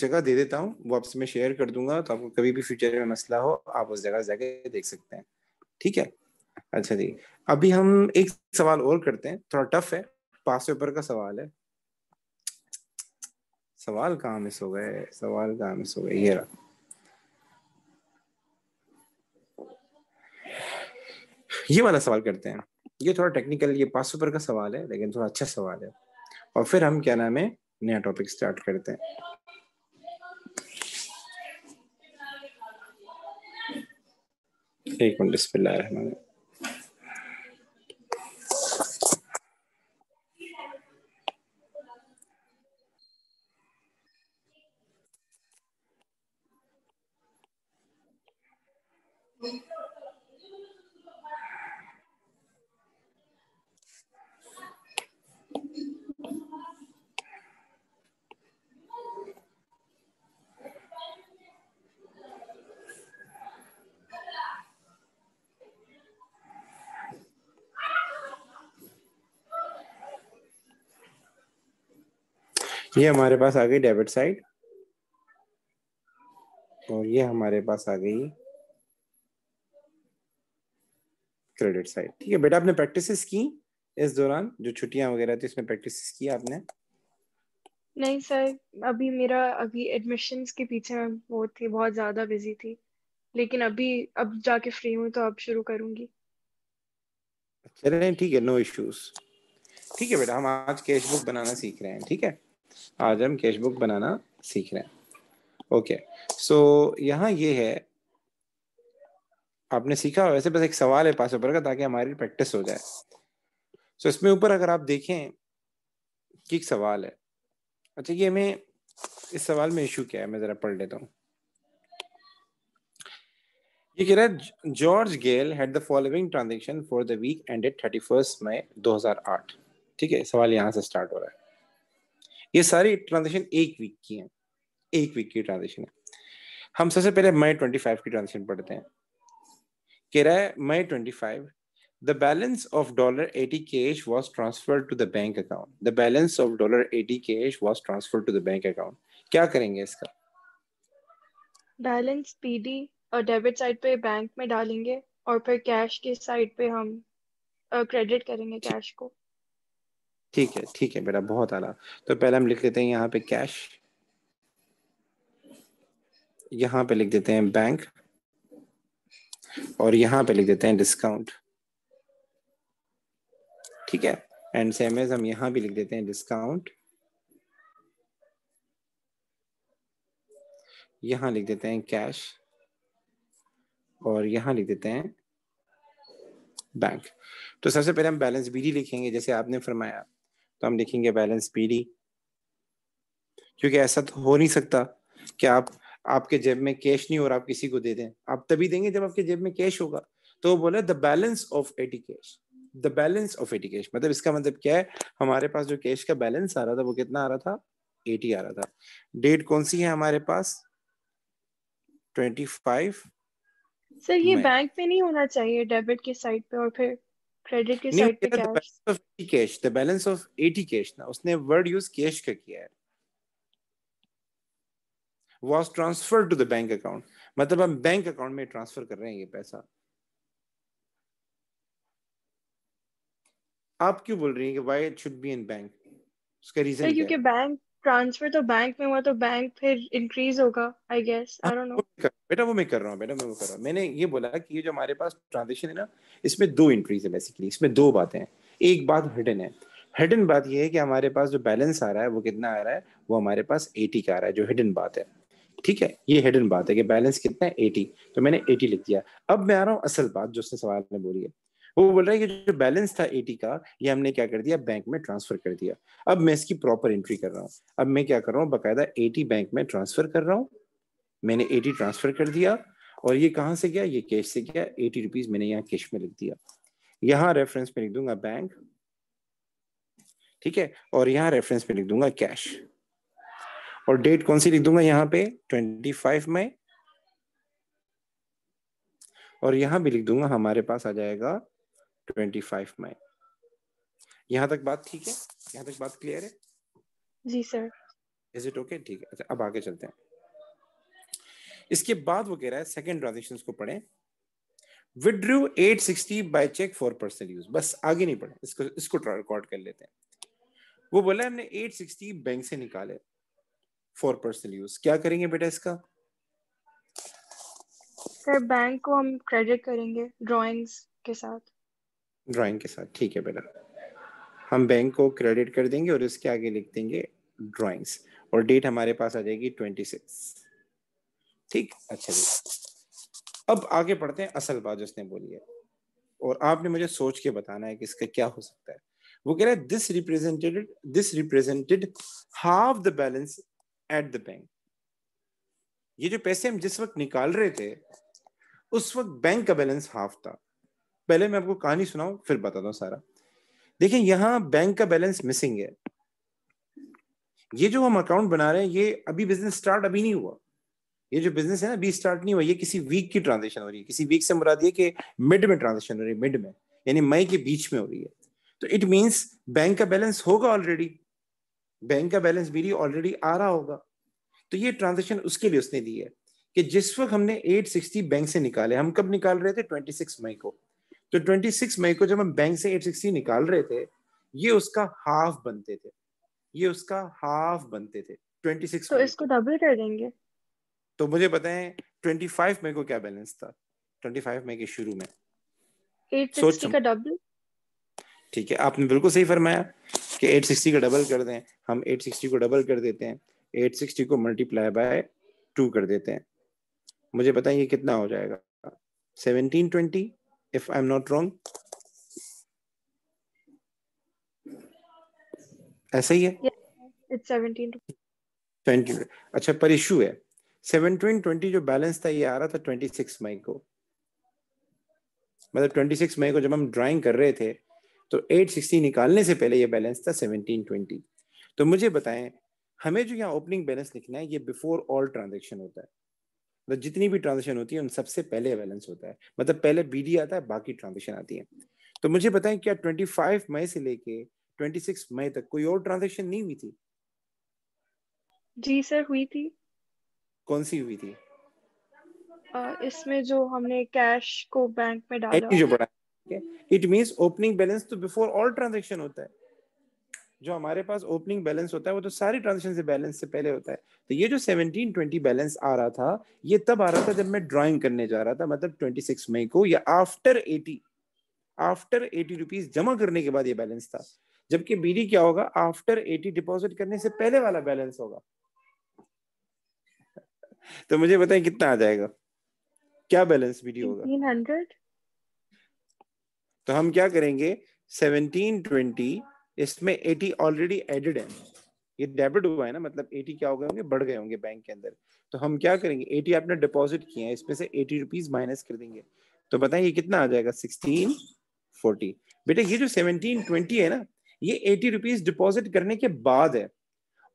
जगह दे देता हूँ वो आपसे मैं शेयर कर दूंगा तो आपको कभी भी फ्यूचर में मसला हो आप उस जगह जाके देख सकते हैं ठीक है अच्छा जी अभी हम एक सवाल और करते हैं थोड़ा टफ है पास पेपर का सवाल है सवाल कहाँ मिस हो गए सवाल कहाँ मिस हो गए ये रहा ये वाला सवाल करते हैं ये थोड़ा टेक्निकल ये पास पेपर का सवाल है लेकिन थोड़ा अच्छा सवाल है और फिर हम क्या नाम है नया टॉपिक स्टार्ट करते हैं السلام عليكم بسم الله الرحمن الرحيم ये हमारे पास आ गई डेबिट साइड और ये हमारे पास आ गई क्रेडिट साइड ठीक है बेटा आपने प्रैक्टिसेस की इस दौरान जो छुट्टियां वगैरह थी उसमें प्रैक्टिसेस की आपने नहीं सर अभी मेरा अभी एडमिशंस के पीछे मैं वो थी बहुत ज़्यादा बिजी थी लेकिन अभी अब जाके फ्री हूँ तो अब शुरू करूंगी चलें ठीक है नो इश्यूज ठीक है बेटा हम आज कैश बुक बनाना सीख रहे हैं ठीक है आज हम कैश बुक बनाना सीख रहे हैं ओके सो यहाँ ये है आपने सीखा वैसे बस एक सवाल है पास ऊपर का ताकि हमारी प्रैक्टिस हो जाए सो so, इसमें ऊपर अगर आप देखें कि एक सवाल है अच्छा ये हमें इस सवाल में इशू क्या है मैं ज़रा पढ़ लेता हूँ ये कह रहा है George Gale had the following transaction for the week ended thirty first May आठ ठीक है सवाल यहाँ से स्टार्ट हो रहा है ये सारी ट्रांजेक्शन एक वीक की है एक वीक की ट्रांजेक्शन है हम सबसे पहले मई ट्वेंटी फाइव की ट्रांजेक्शन पढ़ते हैं कह रहा है May twenty five The balance of $80 cash was transferred to the bank account. The balance of $80 cash was transferred to the bank account. क्या करेंगे इसका बैलेंस पीडी और डेबिट साइड पे बैंक में डालेंगे और फिर कैश के साइड पे हम क्रेडिट करेंगे कैश को ठीक है ठीक है बेटा बहुत आला तो पहले हम लिख लेते हैं यहाँ पे कैश यहाँ पे लिख देते हैं बैंक और यहाँ पे लिख देते हैं डिस्काउंट ठीक है एंड सेम एज हम यहाँ भी लिख देते हैं डिस्काउंट यहाँ लिख देते हैं कैश और यहाँ लिख देते हैं बैंक तो सबसे पहले हम बैलेंस डी लिखेंगे जैसे आपने फरमाया तो हम लिखेंगे बैलेंस पी डी क्योंकि ऐसा तो हो नहीं सकता कि आप आपके जेब में कैश नहीं और आप किसी को दे दें आप तभी देंगे जब आपके जेब में कैश होगा तो वो बोला the balance of eighty cash the balance of eighty cash मतलब इसका मतलब क्या है हमारे पास जो कैश का बैलेंस आ रहा था वो कितना आ रहा था एटी आ रहा था डेट कौन सी है हमारे पास ट्वेंटी फाइव सर ये बैंक में नहीं होना चाहिए डेबिट के साइड पे और फिर क्रेडिट साइड पे cash of cash the balance of 80 cash ना उसने वर्ड यूज कैश का किया है was to the bank account मतलब हम बैंक अकाउंट में ट्रांसफर कर रहे हैं ये पैसा आप क्यों बोल रही हैं कि why it should be in bank उसका रीजन तो क्योंकि बैंक ट्रांसफर तो बैंक में हुआ तो बैंक फिर इंक्रीज होगा I guess I don't know कर बेटा वो मैं कर रहा हूँ बेटा मैं वो कर रहा हूँ मैंने ये बोला कि ये जो हमारे पास ट्रांजेक्शन है ना इसमें दो एंट्रीज है बेसिकली इसमें दो बातें हैं एक बात हिडन है हिडन बात ये है कि हमारे पास जो बैलेंस आ रहा है वो कितना आ रहा है वो हमारे पास एटी का आ रहा है जो हिडन बात है ठीक है ये हिडन बात है कि बैलेंस कितना है एटी तो मैंने एटी लिख दिया अब मैं आ रहा हूँ असल बात जो उसने सवाल ने बोली है वो बोल रहा है कि जो बैलेंस था एटी का ये हमने क्या कर दिया बैंक में ट्रांसफर कर दिया अब मैं इसकी प्रॉपर एंट्री कर रहा हूँ अब मैं क्या कर रहा हूँ बाकायदा एटी बैंक में ट्रांसफर कर रहा हूँ मैंने एटी ट्रांसफर कर दिया और ये कहाँ से गया ये कैश से गया एटी रुपीज मैंने यहाँ कैश में लिख दिया यहाँ रेफरेंस में लिख दूंगा बैंक ठीक है और यहाँ रेफरेंस में लिख दूंगा कैश और डेट कौन सी लिख दूंगा यहाँ पे ट्वेंटी फाइव में और यहाँ भी लिख दूंगा हमारे पास आ जाएगा ट्वेंटी फाइव में यहाँ तक बात ठीक है यहाँ तक बात क्लियर है जी सर इज इट ओके ठीक है अच्छा अब आगे चलते हैं इसके बाद वो कह रहा है सेकेंड ट्रांजेक्शन को पढ़े withdrew sixty by cheque for personal use बस आगे नहीं पढ़े इसको इसको रिकॉर्ड कर लेते हैं वो बोला हमने एट सिक्सटी बैंक से निकाले फॉर पर्सनल यूज क्या करेंगे बेटा इसका सर बैंक को हम क्रेडिट करेंगे ड्राइंग्स के साथ ड्राइंग के साथ ठीक है बेटा हम बैंक को क्रेडिट कर देंगे और इसके आगे लिख देंगे ड्राइंग्स और डेट हमारे पास आ जाएगी ट्वेंटी सिक्स ठीक अच्छा जी अब आगे पढ़ते हैं असल बात जिसने बोली है और आपने मुझे सोच के बताना है कि इसका क्या हो सकता है वो कह रहा है this represented this represented half the balance at the bank ये जो पैसे हम जिस वक्त निकाल रहे थे उस वक्त बैंक का बैलेंस हाफ था पहले मैं आपको कहानी सुनाऊं फिर बता दू सारा देखिए यहां बैंक का बैलेंस मिसिंग है ये जो हम अकाउंट बना रहे हैं ये अभी बिजनेस स्टार्ट अभी नहीं हुआ ये जो बिजनेस है ना बी स्टार्ट नहीं हुआ ये किसी वीक की ट्रांजेक्शन हो रही है किसी वीक से मुराद ये कि मिड में ट्रांजेक्शन हो रही है मिड में यानी मई के बीच में हो रही है तो इट मीन्स बैंक का बैलेंस होगा ऑलरेडी बैंक का बैलेंस मेरी ऑलरेडी आ रहा होगा तो ये ट्रांजेक्शन उसके लिए उसने दी है कि जिस वक्त हमने 860 बैंक से निकाले हम कब निकाल रहे थे 26 मई को तो 26 मई को जब हम बैंक से 860 निकाल रहे थे ये उसका हाफ बनते थे ये उसका हाफ बनते थे 26 तो इसको डबल कर देंगे तो मुझे बताएं 25 में को क्या बैलेंस था 25 में के शुरू में 860 का डबल ठीक है आपने बिल्कुल सही फरमाया कि 860 का डबल कर दें हम 860 को डबल कर देते हैं 860 को मल्टीप्लाई बाय 2 कर देते हैं मुझे बताएं ये कितना हो जाएगा 1720 if I am not wrong ऐसा ही है yeah, it's 17. 20. अच्छा पर इशू है सेवनटीन ट्वेंटी जो बैलेंस था ये आ रहा था ट्वेंटी सिक्स मई को मतलब ट्वेंटी सिक्स मई को जब हम ड्राइंग कर रहे थे तो एट सिक्सटी निकालने से पहले ये बैलेंस था सेवनटीन ट्वेंटी तो मुझे बताएं हमें जो यहाँ ओपनिंग बैलेंस लिखना है ये बिफोर ऑल ट्रांजेक्शन होता है मतलब जितनी भी ट्रांजेक्शन होती है उन सबसे पहले बैलेंस होता है मतलब पहले बी आता है बाकी ट्रांजेक्शन आती है तो मुझे बताएं क्या ट्वेंटी फाइव मई से लेके ट्वेंटी सिक्स मई तक कोई और ट्रांजेक्शन नहीं हुई थी जी सर हुई थी कौन सी हुई थी इसमें जो हमने कैश को बैंक में डाला जो बढ़ा इट मींस ओपनिंग बैलेंस तो बिफोर ऑल ट्रांजैक्शन होता है जो हमारे पास ओपनिंग बैलेंस होता है वो तो सारी ट्रांजेक्शन से बैलेंस से पहले होता है तो ये जो 1720 बैलेंस आ रहा था ये तब आ रहा था जब मैं ड्राइंग करने जा रहा था मतलब 26 मई को या आफ्टर 80 आफ्टर 80 रुपीस जमा करने के बाद ये बैलेंस था जबकि बीडी क्या होगा आफ्टर 80 डिपॉजिट करने से पहले वाला बैलेंस होगा तो मुझे बताएं कितना आ जाएगा क्या बैलेंस वीडियो होगा तो हम क्या करेंगे सेवनटीन ट्वेंटी इसमें एटी ऑलरेडी एडेड है ये डेबिट हुआ है ना मतलब एटी क्या हो गए होंगे बढ़ गए होंगे बैंक के अंदर तो हम क्या करेंगे एटी आपने डिपॉजिट किए हैं इसमें से एटी रुपीज माइनस कर देंगे तो बताएं ये कितना आ जाएगा सिक्सटीन फोर्टी बेटा ये जो सेवनटीन ट्वेंटी है ना ये एटी रुपीज डिपॉजिट करने के बाद है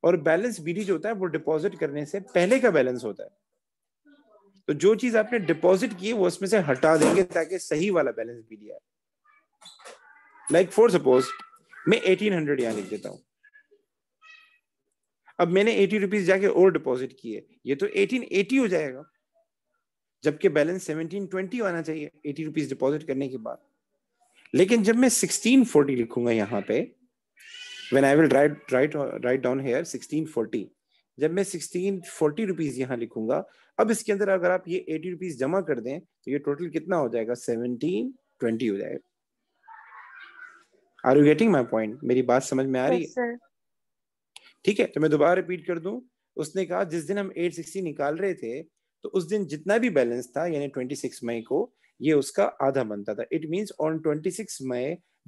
और बैलेंस बीडी जो होता है वो डिपॉजिट करने से पहले का बैलेंस होता है तो जो चीज आपने डिपॉजिट की वो उसमें से हटा देंगे ताकि सही वाला बैलेंस बीडी आए लाइक फॉर सपोज मैं एटीन हंड्रेड यहाँ लिख देता हूँ अब मैंने एटी रुपीज जाके और डिपॉजिट किए ये तो एटीन एटी हो जाएगा जबकि बैलेंस सेवनटीन ट्वेंटी आना चाहिए एटी रुपीज डिपॉजिट करने के बाद लेकिन जब मैं सिक्सटीन फोर्टी लिखूंगा यहां पे when I will write write write down here 1640 जब मैं 1640 रुपीस यहाँ लिखूंगा अब इसके अंदर अगर आप ये 80 रुपीस जमा कर दें तो ये टोटल कितना हो जाएगा 1720 हो जाएगा are you getting my point मेरी बात समझ में आ रही है ठीक है तो मैं दोबारा रिपीट कर दूं उसने कहा जिस दिन हम 860 निकाल रहे थे तो उस दिन जितना भी बैलेंस था यानी 26 मई को ये उसका आधा बनता था it means on 26 May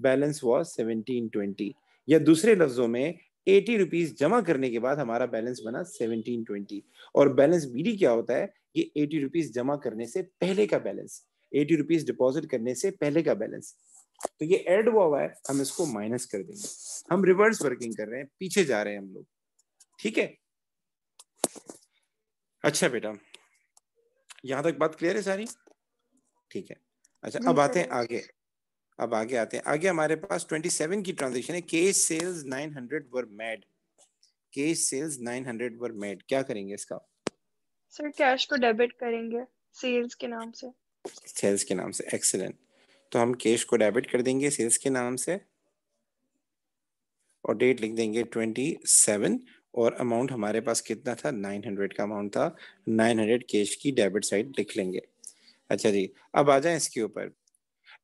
balance was 1720 या दूसरे लफ्जों में एटी रुपीज जमा करने के बाद हमारा बैलेंस बना सेवनटीन ट्वेंटी और बैलेंस बीडी क्या होता है ये एटी रुपीज जमा करने से पहले का बैलेंस एटी रुपीज डिपॉजिट करने से पहले का बैलेंस तो ये एड हुआ हुआ है हम इसको माइनस कर देंगे हम रिवर्स वर्किंग कर रहे हैं पीछे जा रहे हैं हम लोग ठीक है अच्छा बेटा यहां तक बात क्लियर है सारी ठीक है अच्छा अब हाँ, आते हैं आगे अब आगे आते हैं आगे हमारे पास 27 की ट्रांजेक्शन है cash sales 900 were made cash sales 900 were made क्या करेंगे इसका सर कैश को डेबिट करेंगे सेल्स के नाम से सेल्स के नाम से एक्सीलेंट तो हम कैश को डेबिट कर देंगे सेल्स के नाम से और डेट लिख देंगे 27 और अमाउंट हमारे पास कितना था 900 का अमाउंट था 900 कैश की डेबिट साइड लिख लेंगे अच्छा जी अब आ जाए इसके ऊपर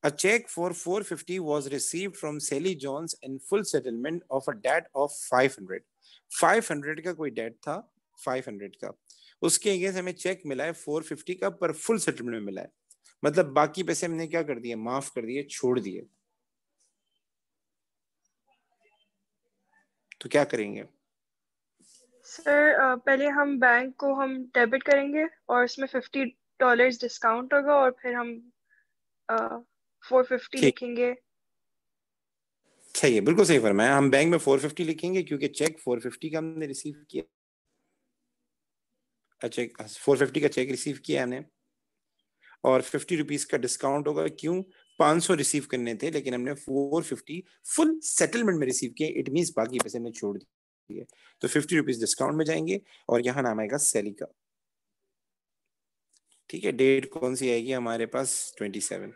A check for 450 was received from Sally Jones in full settlement of a debt of 500. 500 का कोई डेट था 500 का उसके अगेंस्ट हमें चेक मिला है 450 का पर फुल सेटलमेंट में मिला है मतलब बाकी पैसे हमने क्या कर दिए माफ कर दिए छोड़ दिए तो क्या करेंगे सर पहले हम बैंक को हम डेबिट करेंगे और इसमें फिफ्टी डॉलर्स डिस्काउंट होगा और फिर हम फोर फिफ्टी लिखेंगे सही है बिल्कुल सही फरमाया हम बैंक में फोर फिफ्टी लिखेंगे क्योंकि चेक फोर फिफ्टी का हमने रिसीव किया अच्छा फोर फिफ्टी का चेक रिसीव किया हमने और फिफ्टी रुपीज का डिस्काउंट होगा क्यों पाँच सौ रिसीव करने थे लेकिन हमने फोर फिफ्टी फुल सेटलमेंट में रिसीव किया इट मीन्स बाकी पैसे हमने छोड़ दिए तो फिफ्टी रुपीज डिस्काउंट में जाएंगे और यहाँ नाम आएगा सैली का ठीक है डेट कौन सी आएगी हमारे पास ट्वेंटी सेवन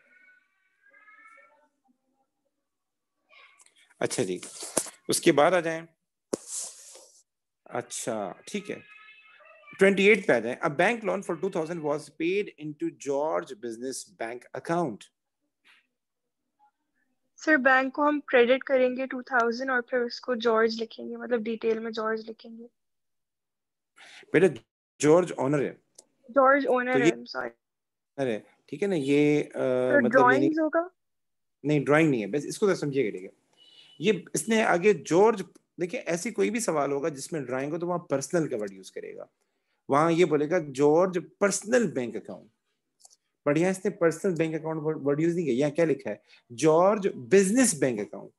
अच्छा जी उसके बाद आ जाए अच्छा ठीक है 28 पे आ जाए a bank loan for 2000 was paid into George business bank account sir bank को हम क्रेडिट करेंगे 2000 और फिर उसको जॉर्ज लिखेंगे मतलब डिटेल में जॉर्ज लिखेंगे बेटा जॉर्ज ओनर है जॉर्ज ओनर तो है सॉरी अरे ठीक है ना ये आ, मतलब ड्राइंग होगा नहीं ड्राइंग नहीं है बस इसको तो समझिएगा ठीक है ये इसने आगे जॉर्ज देखिए ऐसी कोई भी सवाल होगा जिसमें ड्राइंग हो तो वहां पर्सनल का वर्ड यूज करेगा वहां ये बोलेगा जॉर्ज पर्सनल बैंक अकाउंट बढ़िया इसने personal bank account word use नहीं किया यहाँ क्या लिखा है George business bank account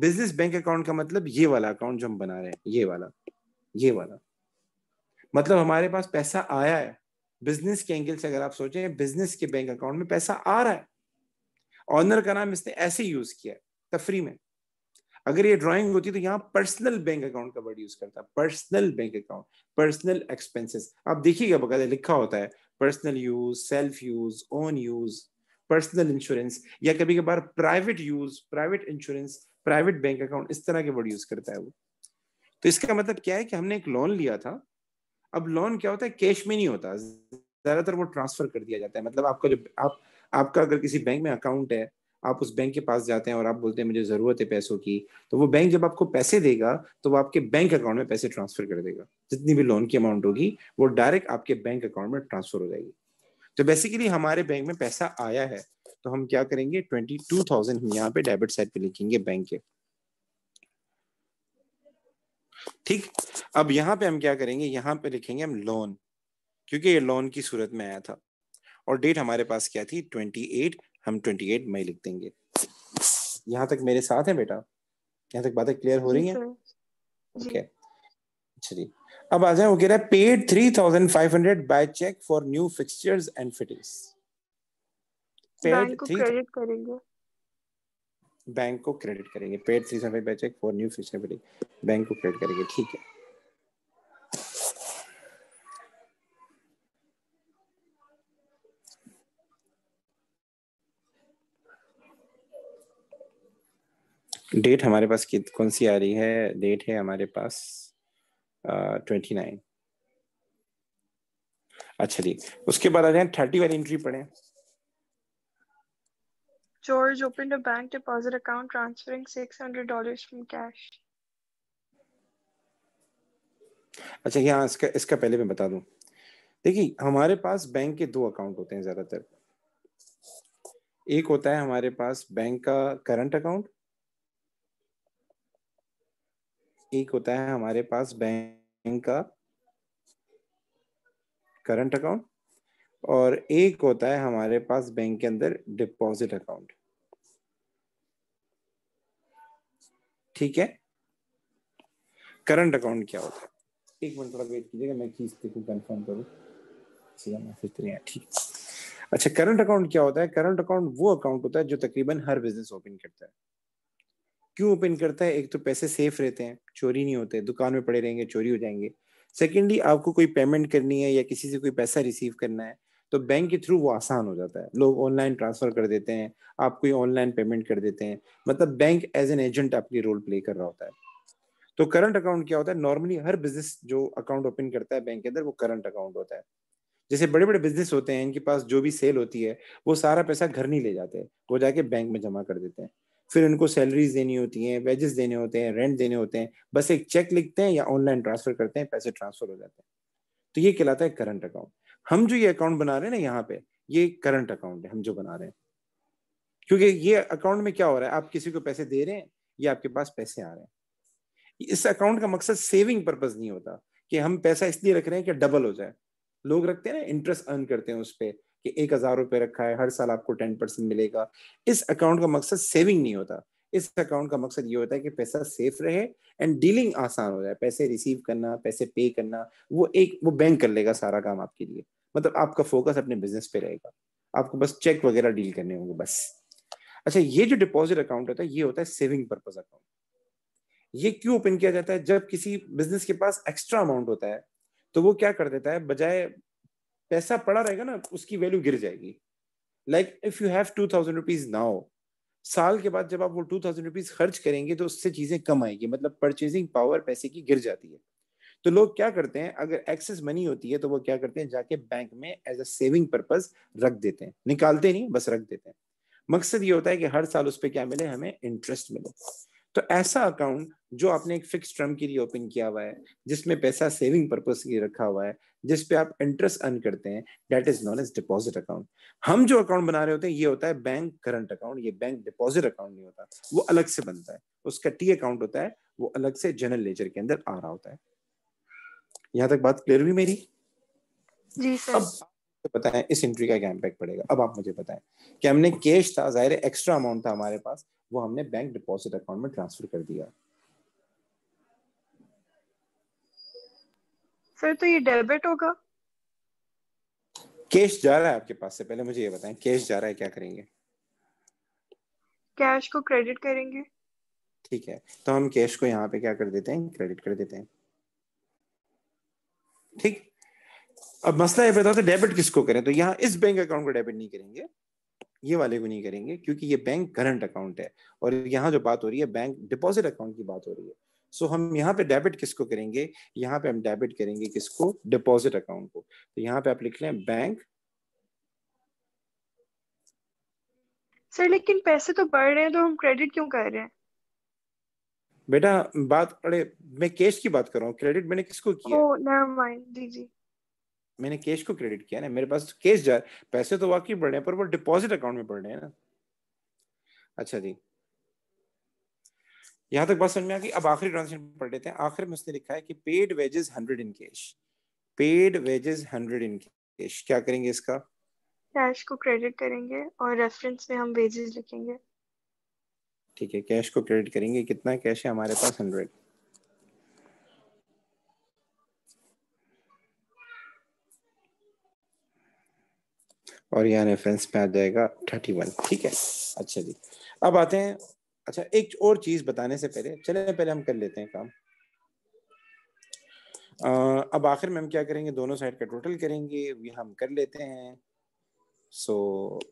business bank account का मतलब ये वाला अकाउंट जो हम बना रहे हैं ये वाला ये वाला मतलब हमारे पास पैसा आया है बिजनेस के एंगल से अगर आप सोचें बिजनेस के बैंक अकाउंट में पैसा आ रहा है ऑनर का नाम इसने ऐसे यूज किया तफरी में अगर ये ड्राइंग होती तो यहाँ पर्सनल बैंक अकाउंट का वर्ड यूज करता personal bank account personal expenses आप देखिएगा बकायदा लिखा होता है personal use self use own use personal insurance या कभी कभार private use private insurance private bank account इस तरह के वर्ड यूज करता है वो तो इसका मतलब क्या है कि हमने एक लोन लिया था अब लोन क्या होता है कैश में नहीं होता ज्यादातर वो ट्रांसफर कर दिया जाता है मतलब आपका जो आप आपका अगर किसी बैंक में अकाउंट है आप उस बैंक के पास जाते हैं और आप बोलते हैं मुझे ज़रूरत है पैसों की तो वो बैंक जब आपको पैसे देगा तो वो आपके बैंक अकाउंट में पैसे ट्रांसफर कर देगा जितनी भी लोन की अमाउंट होगी वो डायरेक्ट आपके बैंक अकाउंट में ट्रांसफर हो जाएगी तो बेसिकली हमारे बैंक में पैसा आया है तो हम क्या करेंगे ट्वेंटी टू थाउजेंड हम यहाँ पे डेबिट साइड पे लिखेंगे बैंक के ठीक अब यहाँ पे हम क्या करेंगे यहाँ पे लिखेंगे हम लोन क्योंकि ये लोन की सूरत में आया था और डेट हमारे पास क्या थी ट्वेंटी एट हम 28 मई लिख देंगे यहाँ तक मेरे साथ है बेटा यहाँ तक बातें क्लियर हो रही हैं ओके चलिए अच्छा अब आ जाए वो कह रहा है paid three thousand five hundred by cheque for new fixtures and fittings paid three bank को क्रेडिट करेंगे paid three thousand by cheque for new fixture fitting bank को क्रेडिट करेंगे ठीक है डेट हमारे पास कित कौन सी आ रही है डेट है हमारे पास ट्वेंटी नाइन अच्छा जी उसके बाद आ जाए थर्टी वाली एंट्री पढ़े George bank deposit account transferring six hundred dollar from cash अच्छा यहाँ इसका इसका पहले मैं बता दूं देखिए हमारे पास बैंक के दो अकाउंट होते हैं ज्यादातर एक होता है हमारे पास बैंक का करंट अकाउंट एक होता है हमारे पास बैंक का करंट अकाउंट और एक होता है हमारे पास बैंक के अंदर डिपॉजिट अकाउंट ठीक है करंट अकाउंट क्या होता है एक मिनट थोड़ा वेट कीजिएगा मैं चीज को कंफर्म करूँ ठीक अच्छा करंट अकाउंट क्या होता है करंट अकाउंट वो अकाउंट होता है जो तकरीबन हर बिजनेस ओपन करता है क्यों ओपन करता है एक तो पैसे सेफ रहते हैं चोरी नहीं होते दुकान में पड़े रहेंगे चोरी हो जाएंगे सेकेंडली आपको कोई पेमेंट करनी है या किसी से कोई पैसा रिसीव करना है तो बैंक के थ्रू वो आसान हो जाता है लोग ऑनलाइन ट्रांसफर कर देते हैं आप कोई ऑनलाइन पेमेंट कर देते हैं मतलब बैंक एज एन एजेंट आपके रोल प्ले कर रहा होता है तो करंट अकाउंट क्या होता है नॉर्मली हर बिजनेस जो अकाउंट ओपन करता है बैंक के अंदर वो करंट अकाउंट होता है जैसे बड़े बड़े बिजनेस होते हैं इनके पास जो भी सेल होती है वो सारा पैसा घर नहीं ले जाते वो जाके बैंक में जमा कर देते हैं फिर उनको सैलरीज देनी होती हैं वेजेस देने होते हैं रेंट देने होते हैं बस एक चेक लिखते हैं या ऑनलाइन ट्रांसफर करते हैं पैसे ट्रांसफर हो जाते हैं तो ये कहलाता है करंट अकाउंट हम जो ये अकाउंट बना रहे हैं ना यहाँ पे ये करंट अकाउंट है हम जो बना रहे हैं क्योंकि ये अकाउंट में क्या हो रहा है आप किसी को पैसे दे रहे हैं या आपके पास पैसे आ रहे हैं इस अकाउंट का मकसद सेविंग पर्पज नहीं होता कि हम पैसा इसलिए रख रहे हैं कि डबल हो जाए लोग रखते हैं ना इंटरेस्ट अर्न करते हैं उस पर कि एक हजार रुपये रखा है हर साल आपको टेन परसेंट मिलेगा इस अकाउंट का मकसद सेविंग नहीं होता इस अकाउंट का मकसद ये होता है कि पैसा सेफ रहे एंड डीलिंग आसान हो जाए पैसे रिसीव करना पैसे पे करना वो एक वो बैंक कर लेगा सारा काम आपके लिए मतलब आपका फोकस अपने बिजनेस पे रहेगा आपको बस चेक वगैरह डील करने होंगे बस अच्छा ये जो डिपॉजिट अकाउंट होता है ये होता है सेविंग पर्पज अकाउंट ये क्यों ओपन किया जाता है जब किसी बिजनेस के पास एक्स्ट्रा अमाउंट होता है तो वो क्या कर देता है बजाय पैसा पड़ा रहेगा ना उसकी वैल्यू गिर जाएगी like if you have two thousand rupees now साल के बाद जब आप वो टू थाउजेंड रुपीज खर्च करेंगे तो उससे चीजें कम आएगी मतलब परचेजिंग पावर पैसे की गिर जाती है तो लोग क्या करते हैं अगर एक्सेस मनी होती है तो वो क्या करते हैं जाके बैंक में एज अ सेविंग पर्पज रख देते हैं निकालते नहीं बस रख देते हैं मकसद ये होता है कि हर साल उस पर क्या मिले हमें इंटरेस्ट मिले तो ऐसा अकाउंट जो आपने एक फिक्स टर्म के लिए ओपन किया हुआ है जिसमें पैसा सेविंग पर्पज के लिए रखा हुआ है जिस पे आप इंटरेस्ट अर्न करते हैं that is known as deposit account हम जो अकाउंट बना रहे होते हैं ये होता है बैंक करंट अकाउंट ये बैंक डिपॉजिट अकाउंट नहीं होता वो अलग से बनता है उसका टी अकाउंट होता है वो अलग से जनरल लेजर के अंदर आ रहा होता है यहाँ तक बात क्लियर हुई मेरी जी सर अब बताएं इस एंट्री का क्या इम्पैक्ट पड़ेगा अब आप मुझे बताएं कि हमने कैश था जाहिर एक्स्ट्रा अमाउंट था हमारे पास वो हमने बैंक डिपॉजिट अकाउंट में ट्रांसफर कर दिया फिर तो ये डेबिट होगा कैश जा रहा है आपके पास से पहले मुझे ये बताएं कैश जा रहा है क्या करेंगे कैश को क्रेडिट करेंगे ठीक है तो हम कैश को यहाँ पे क्या कर देते हैं क्रेडिट कर देते हैं ठीक अब मसला ये बताते तो डेबिट किसको करें तो यहाँ इस बैंक अकाउंट को डेबिट नहीं करेंगे ये वाले को नहीं करेंगे क्योंकि ये बैंक करंट अकाउंट है और यहाँ जो बात हो रही है बैंक डिपॉजिट अकाउंट की बात हो रही है सो so, हम यहाँ पे डेबिट किसको करेंगे यहाँ पे हम डेबिट करेंगे किसको डिपॉजिट अकाउंट को तो यहाँ पे आप लिख लें बैंक सर लेकिन पैसे तो बढ़ रहे हैं तो हम क्रेडिट क्यों कर रहे हैं बेटा बात अरे मैं कैश की बात कर रहा हूँ क्रेडिट मैंने किसको किया oh, मैंने कैश को क्रेडिट किया ना मेरे पास कैश जा पैसे तो वाकई बढ़ रहे हैं पर वो डिपॉजिट अकाउंट में बढ़ रहे हैं ना अच्छा जी यहां तक बात समझ में आ गई अब आखिरी ट्रांजेक्शन पढ़ लेते हैं आखिर में उसने लिखा है कि paid wages hundred in cash paid wages hundred in cash क्या करेंगे इसका कैश को क्रेडिट करेंगे और रेफरेंस में हम वेजेस लिखेंगे ठीक है कैश को क्रेडिट करेंगे कितना कैश है हमारे पास हंड्रेड और यहाँ रेफरेंस में आ जाएगा थर्टी वन ठीक है अच्छा जी अब आते हैं अच्छा एक और चीज़ बताने से पहले चले पहले हम कर लेते हैं काम आ, अब आखिर में हम क्या करेंगे दोनों साइड का टोटल करेंगे ये हम कर लेते हैं सो so,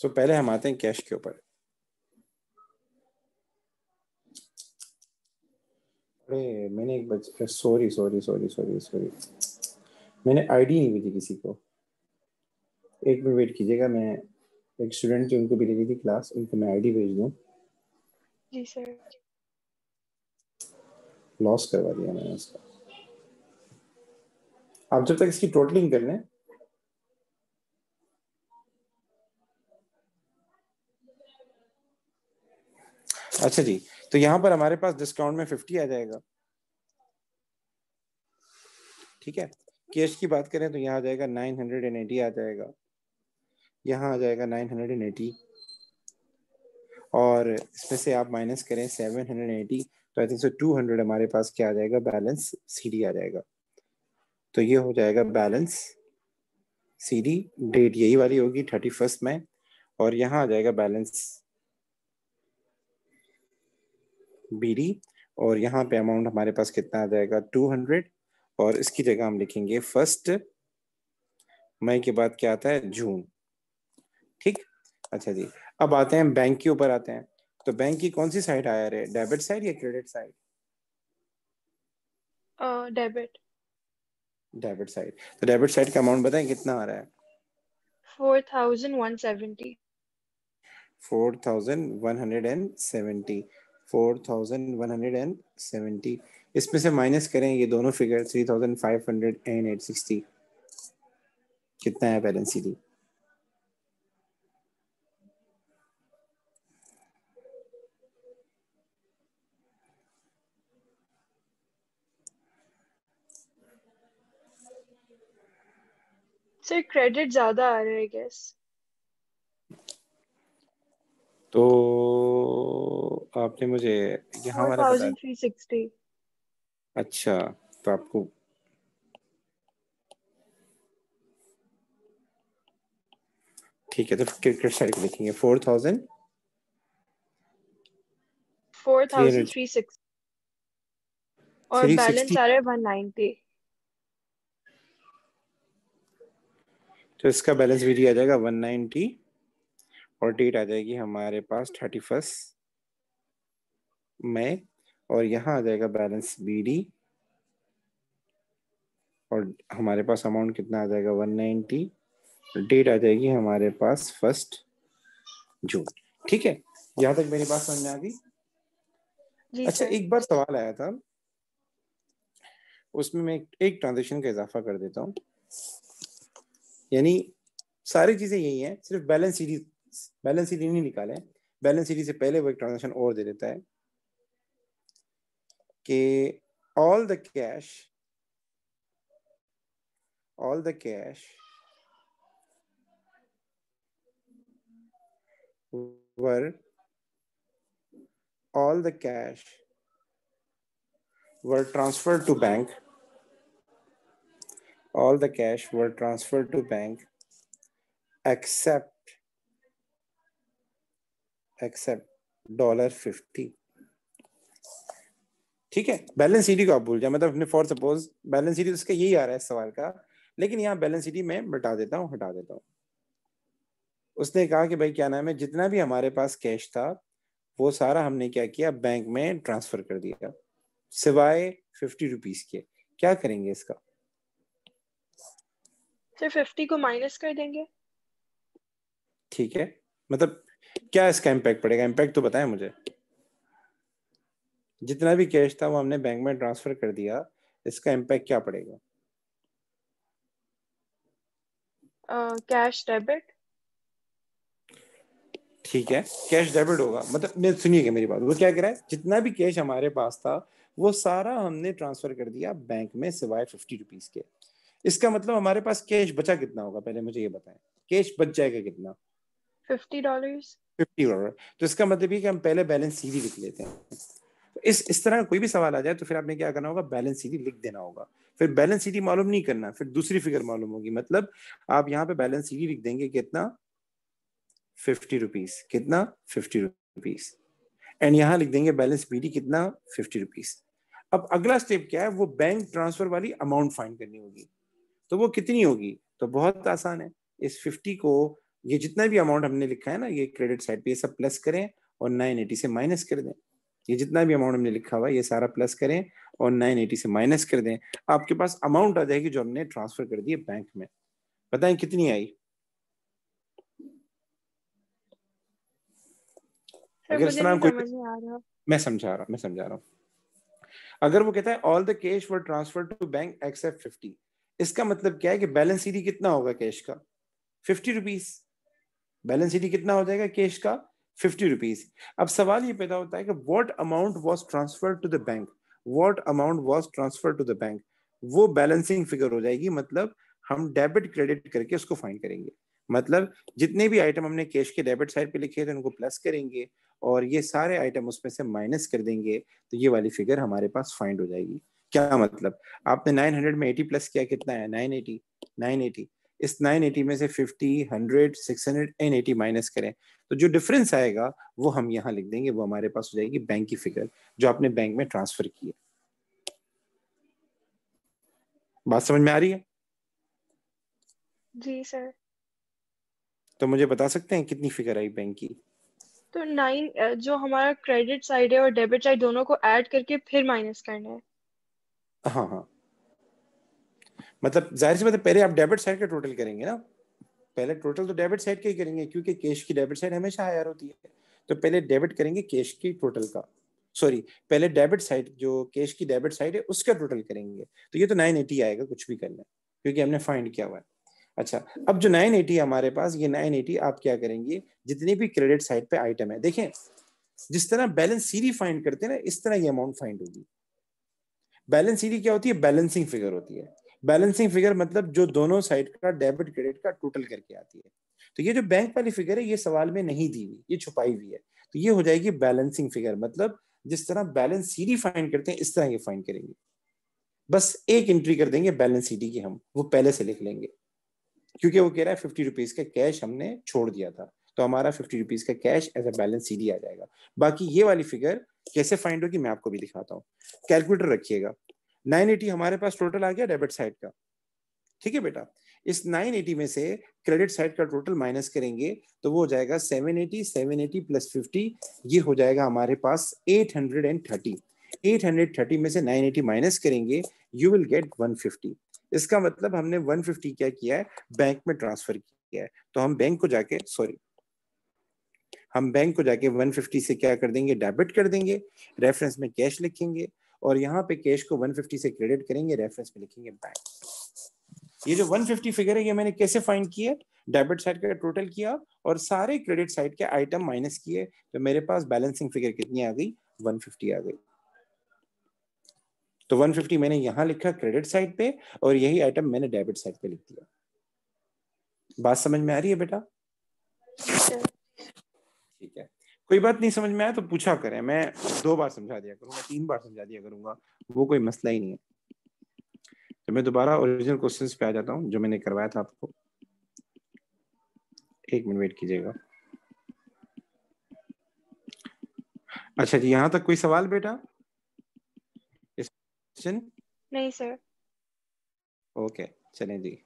सो so, पहले हम आते हैं कैश के ऊपर अरे मैंने एक बच sorry sorry sorry sorry sorry मैंने आईडी नहीं भेजी किसी को एक मिनट वेट कीजिएगा मैं एक स्टूडेंट थी उनको भी ले ली थी क्लास उनको मैं आईडी भेज दूँ जी सर लॉस करवा दिया मैंने उसका आप जब तक इसकी टोटलिंग कर लें अच्छा जी तो यहाँ पर हमारे पास डिस्काउंट में फिफ्टी आ जाएगा ठीक है कैश की बात करें तो यहाँ आ जाएगा नाइन हंड्रेड एंड एटी आ जाएगा यहाँ आ जाएगा नाइन हंड्रेड एंड एटी और इसमें से आप माइनस करें सेवन हंड्रेड एटी तो I think so two hundred हमारे पास क्या आ जाएगा बैलेंस सीडी आ जाएगा तो ये हो जाएगा बैलेंस सी डेट यही वाली होगी थर्टी फर्स्ट में और यहाँ आ जाएगा बैलेंस बी डी और यहाँ पे अमाउंट हमारे पास कितना आ जाएगा टू हंड्रेड और इसकी जगह हम लिखेंगे फर्स्ट मई के बाद क्या आता है जून ठीक अच्छा जी अब आते हैं बैंक के ऊपर आते हैं तो बैंक की कौन सी साइड आया रहे डेबिट साइड या credit side debit debit side तो डेबिट साइड का अमाउंट बताएं कितना आ रहा है four thousand one seventy four thousand one hundred and seventy इसमें से माइनस करें ये दोनों figure three thousand five hundred and eight sixty कितना है बैलेंस सीडी सर क्रेडिट ज्यादा आ रहा है गेस तो आपने मुझे यहाँ वाला बता अच्छा तो आपको ठीक है तो क्रिकेट साइड को देखेंगे four thousand four thousand three six और बैलेंस आ रहा है वन नाइनटी तो इसका बैलेंस भी आ जाएगा वन नाइनटी और डेट आ जाएगी हमारे पास थर्टी फर्स्ट में और यहाँ आ जाएगा बैलेंस बी डी और हमारे पास अमाउंट कितना आ जाएगा 190 डेट आ जाएगी हमारे पास फर्स्ट जून ठीक है यहाँ तक मेरी बात समझ आ गई अच्छा एक बार सवाल आया था उसमें मैं एक ट्रांजेक्शन का इजाफा कर देता हूँ यानी सारी चीजें यही है सिर्फ बैलेंस सीरीज बैलेंस सीरीज नहीं निकाले बैलेंस सीरीज से पहले वो एक ट्रांजेक्शन और दे देता है all the cash all the cash were all the cash were transferred to bank all the cash were transferred to bank except except dollar 50 ठीक है बैलेंस सीटी को आप भूल जाए मतलब फॉर सपोज बैलेंस सीटी उसका यही आ रहा है सवाल का लेकिन यहाँ बैलेंस सीटी मैं मिटा देता हूँ हटा देता हूँ उसने कहा कि भाई क्या नाम है जितना भी हमारे पास कैश था वो सारा हमने क्या किया बैंक में ट्रांसफर कर दिया सिवाय फिफ्टी रुपीज के क्या करेंगे इसका सर फिफ्टी को माइनस कर देंगे ठीक है मतलब क्या इसका इम्पैक्ट पड़ेगा इम्पैक्ट तो बताएं मुझे जितना भी कैश था वो हमने बैंक में ट्रांसफर कर दिया इसका इम्पैक्ट क्या पड़ेगा कैश डेबिट ठीक है कैश डेबिट होगा मतलब मैं सुनिएगा मेरी बात वो क्या कह रहा है जितना भी कैश हमारे पास था वो सारा हमने ट्रांसफर कर दिया बैंक में सिवाय फिफ्टी रुपीज के इसका मतलब हमारे पास कैश बचा कितना होगा पहले मुझे ये बताएं कैश बच जाएगा कितना फिफ्टी डॉलर फिफ्टी डॉलर तो इसका मतलब ये कि हम पहले बैलेंस सीधी लिख लेते हैं इस इस तरह का कोई भी सवाल आ जाए तो फिर आपने क्या करना होगा बैलेंस सीटी लिख देना होगा फिर बैलेंस सीटी मालूम नहीं करना फिर दूसरी फिगर मालूम होगी मतलब आप यहाँ पे बैलेंस सीटी लिख देंगे कितना फिफ्टी रुपीज कितना फिफ्टी रुपीज एंड यहाँ लिख देंगे बैलेंस बी कितना फिफ्टी रुपीज अब अगला स्टेप क्या है वो बैंक ट्रांसफर वाली अमाउंट फाइंड करनी होगी तो वो कितनी होगी तो बहुत आसान है इस फिफ्टी को ये जितना भी अमाउंट हमने लिखा है ना ये क्रेडिट साइड पे ये सब प्लस करें और एटी से माइनस कर दें ये जितना भी अमाउंट हमने लिखा हुआ ये सारा प्लस करें और 980 से माइनस कर दें आपके पास अमाउंट आ जाएगी जो हमने ट्रांसफर कर दिए बैंक में बताएं कितनी आई अगर कोई मैं समझा रहा मैं समझा रहा हूँ अगर वो कहता है all the cash were transfer to bank except fifty इसका मतलब क्या है कि बैलेंस सीडी कितना होगा कैश का फिफ्टी रुपीज बैलेंस सीडी कितना हो जाएगा कैश का फिफ्टी रुपीज अब सवाल ये पैदा होता है कि what amount was transfer to the bank what amount was transfer to the bank वो बैलेंसिंग फिगर हो जाएगी मतलब हम डेबिट क्रेडिट करके उसको फाइंड करेंगे मतलब जितने भी आइटम हमने कैश के डेबिट साइड पे लिखे थे उनको प्लस करेंगे और ये सारे आइटम उसमें से माइनस कर देंगे तो ये वाली फिगर हमारे पास फाइंड हो जाएगी क्या मतलब आपने 900 में 80 प्लस किया कितना है 980 980 इस 980 में से 50, 100, 600 एंड 80 माइनस करें तो जो डिफरेंस आएगा वो हम यहाँ लिख देंगे वो हमारे पास हो जाएगी बैंक की फिगर जो आपने बैंक में ट्रांसफर की है बात समझ में आ रही है जी सर तो मुझे बता सकते हैं कितनी फिगर आई बैंक की तो नाइन जो हमारा क्रेडिट साइड है और डेबिट साइड दोनों को ऐड करके फिर माइनस करना है हाँ हाँ मतलब जाहिर सी बात है पहले आप डेबिट साइड का टोटल करेंगे ना पहले टोटल तो डेबिट साइड का ही करेंगे क्योंकि कैश की डेबिट साइड हमेशा हायर होती है तो पहले डेबिट करेंगे कैश की टोटल का सॉरी पहले डेबिट साइड जो कैश की डेबिट साइड है उसका टोटल करेंगे तो ये तो नाइन एटी आएगा कुछ भी करना क्योंकि हमने फाइंड किया हुआ है अच्छा अब जो नाइन एटी हमारे पास ये नाइन एटी आप क्या करेंगे जितनी भी क्रेडिट साइड पे आइटम है देखें जिस तरह बैलेंस सीरी फाइंड करते हैं ना इस तरह ये अमाउंट फाइंड होगी बैलेंस सीरी क्या होती है बैलेंसिंग फिगर होती है बैलेंसिंग फिगर मतलब जो दोनों साइड का डेबिट क्रेडिट का टोटल करके आती है तो ये जो बैंक वाली फिगर है ये सवाल में नहीं दी हुई ये छुपाई हुई है तो ये हो जाएगी बैलेंसिंग फिगर मतलब जिस तरह बैलेंस सीडी फाइन करते हैं इस तरह ये फाइन करेंगे बस एक एंट्री कर देंगे बैलेंस सीडी की हम वो पहले से लिख लेंगे क्योंकि वो कह रहा है फिफ्टी रुपीज का कैश हमने छोड़ दिया था तो हमारा फिफ्टी रुपीज का cash as a balance CD आ जाएगा बाकी ये वाली फिगर कैसे फाइंड होगी मैं आपको भी दिखाता हूँ कैलकुलेटर रखिएगा नाइन एटी हमारे पास टोटल आ गया डेबिट साइड का ठीक है बेटा इस नाइन एटी में से क्रेडिट साइड का टोटल माइनस करेंगे तो वो हो जाएगा seven eighty seven eighty plus fifty ये हो जाएगा हमारे पास eight eight hundred and thirty hundred thirty में से नाइन एटी माइनस करेंगे you will get one fifty इसका मतलब हमने वन फिफ्टी क्या किया है बैंक में ट्रांसफर किया है तो हम बैंक को जाके सॉरी हम बैंक को जाके 150 से क्या कर देंगे डेबिट कर देंगे रेफरेंस में कैश लिखेंगे और यहाँ पे कैश को 150 से क्रेडिट करेंगे रेफरेंस में लिखेंगे बैंक ये जो 150 फिगर है ये मैंने कैसे फाइंड किया डेबिट साइड का टोटल किया और सारे क्रेडिट साइड के आइटम माइनस किए तो मेरे पास बैलेंसिंग फिगर कितनी आ गई 150 आ गई तो 150 मैंने यहां लिखा क्रेडिट साइड पे और यही आइटम मैंने डेबिट साइड पे लिख दिया बात समझ में आ रही है बेटा ठीक है कोई बात नहीं समझ में आया तो पूछा करें मैं दो बार समझा दिया करूंगा तीन बार समझा दिया करूंगा वो कोई मसला ही नहीं है तो मैं दोबारा ओरिजिनल क्वेश्चन पे आ जाता हूँ जो मैंने करवाया था आपको एक मिनट वेट कीजिएगा अच्छा जी यहाँ तक कोई सवाल बेटा नहीं सर ओके चले जी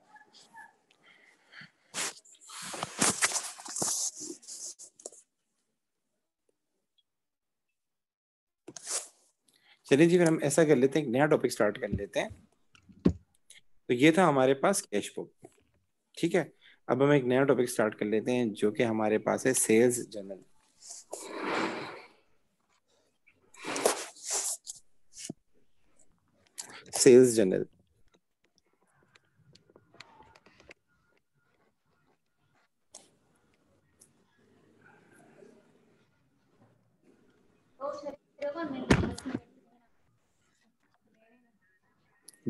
चलिए जी फिर हम ऐसा कर लेते हैं एक नया टॉपिक स्टार्ट कर लेते हैं तो ये था हमारे पास कैश बुक ठीक है अब हम एक नया टॉपिक स्टार्ट कर लेते हैं जो कि हमारे पास है सेल्स जनरल सेल्स जनरल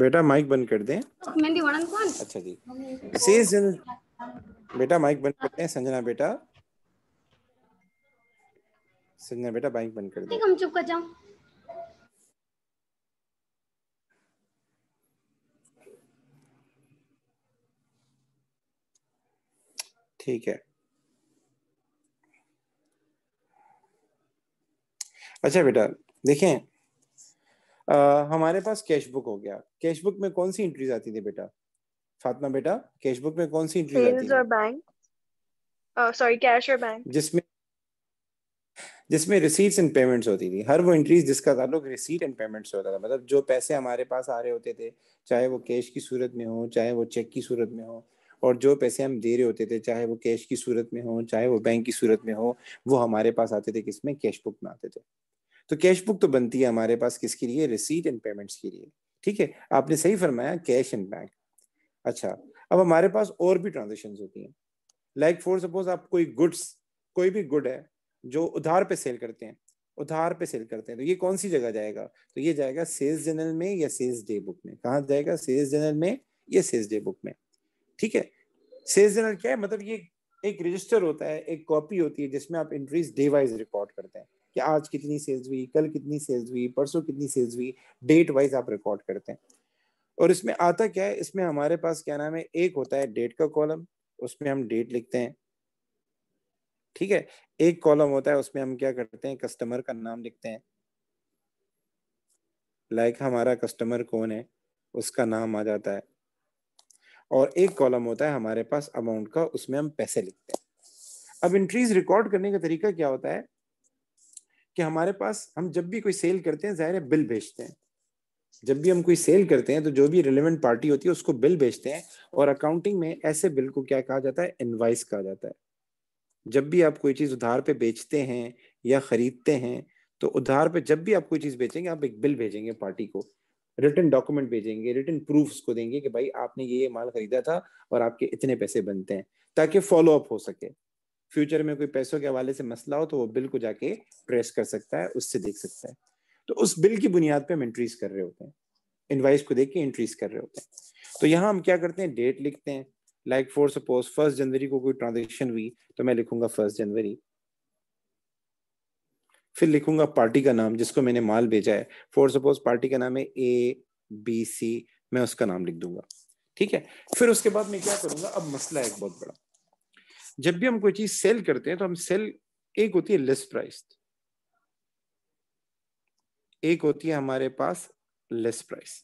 बेटा माइक बंद कर दें अच्छा जी से बेटा माइक बंद कर दें संजना बेटा संजना बेटा माइक बंद कर दें हम चुप कर जाऊं ठीक है अच्छा बेटा देखें Uh, हमारे पास कैश बुक हो गया कैश बुक में कौन सी एंट्रीज आती थी बेटा फातिमा बेटा कैश बुक में कौन सी एंट्रीज आती और बैंक सॉरी कैश और बैंक जिसमें जिसमें रिसीट्स एंड पेमेंट्स होती थी हर वो एंट्रीज जिसका ताल्लुक रिसीट एंड पेमेंट्स से होता था मतलब जो पैसे हमारे पास आ रहे होते थे चाहे वो कैश की सूरत में हो चाहे वो चेक की सूरत में हो और जो पैसे हम दे रहे होते थे चाहे वो कैश की सूरत में हो चाहे वो बैंक की सूरत में हो वो हमारे पास आते थे किसमें कैश बुक में आते थे तो कैश बुक तो बनती है हमारे पास किसके लिए रिसीट एंड पेमेंट्स के लिए ठीक है आपने सही फरमाया कैश एंड बैंक अच्छा अब हमारे पास और भी ट्रांजेक्शन होती हैं लाइक फॉर सपोज आप कोई गुड्स कोई भी गुड है जो उधार पे सेल करते हैं उधार पे सेल करते हैं तो ये कौन सी जगह जाएगा तो ये जाएगा सेल्स जनरल में या सेल्स डे बुक में कहा जाएगा सेल्स जनरल में या सेल्स डे बुक में ठीक है सेल्स जनरल क्या है मतलब ये एक रजिस्टर होता है एक कॉपी होती है जिसमें आप एंट्रीज डे वाइज रिकॉर्ड करते हैं कि आज कितनी सेल्स हुई कल कितनी सेल्स हुई परसों कितनी सेल्स हुई डेट वाइज आप रिकॉर्ड करते हैं और इसमें आता क्या है इसमें हमारे पास क्या नाम है एक होता है डेट का कॉलम उसमें हम डेट लिखते हैं ठीक है एक कॉलम होता है उसमें हम क्या करते हैं कस्टमर का नाम लिखते हैं लाइक like हमारा कस्टमर कौन है उसका नाम आ जाता है और एक कॉलम होता है हमारे पास अमाउंट का उसमें हम पैसे लिखते हैं अब इंट्रीज रिकॉर्ड करने का तरीका क्या होता है कि हमारे पास हम जब भी कोई सेल करते हैं ज़ाहिर है बिल भेजते हैं जब भी हम कोई सेल करते हैं तो जो भी रिलेवेंट पार्टी होती है उसको बिल भेजते हैं और अकाउंटिंग में ऐसे बिल को क्या कहा जाता है इनवाइस कहा जाता है जब भी आप कोई चीज़ उधार पे बेचते हैं या ख़रीदते हैं तो उधार पे जब भी आप कोई चीज़ बेचेंगे आप एक बिल भेजेंगे पार्टी को रिटर्न डॉक्यूमेंट भेजेंगे रिटर्न प्रूफ को देंगे कि भाई आपने ये ये माल खरीदा था और आपके इतने पैसे बनते हैं ताकि फॉलो अप हो सके फ्यूचर में कोई पैसों के हवाले से मसला हो तो वो बिल को जाके ट्रेस कर सकता है उससे देख सकता है तो उस बिल की बुनियाद पे हम एंट्रीज कर रहे होते हैं इन्वाइस को देख के एंट्रीज कर रहे होते हैं तो यहाँ हम क्या करते हैं डेट लिखते हैं लाइक फॉर सपोज फर्स्ट जनवरी को कोई ट्रांजेक्शन हुई तो मैं लिखूंगा फर्स्ट जनवरी फिर लिखूंगा पार्टी का नाम जिसको मैंने माल भेजा है फॉर सपोज पार्टी का नाम है ए बी सी मैं उसका नाम लिख दूंगा ठीक है फिर उसके बाद मैं क्या करूंगा अब मसला एक बहुत बड़ा जब भी हम कोई चीज सेल करते हैं तो हम सेल एक होती है लेस प्राइस एक होती है हमारे पास less price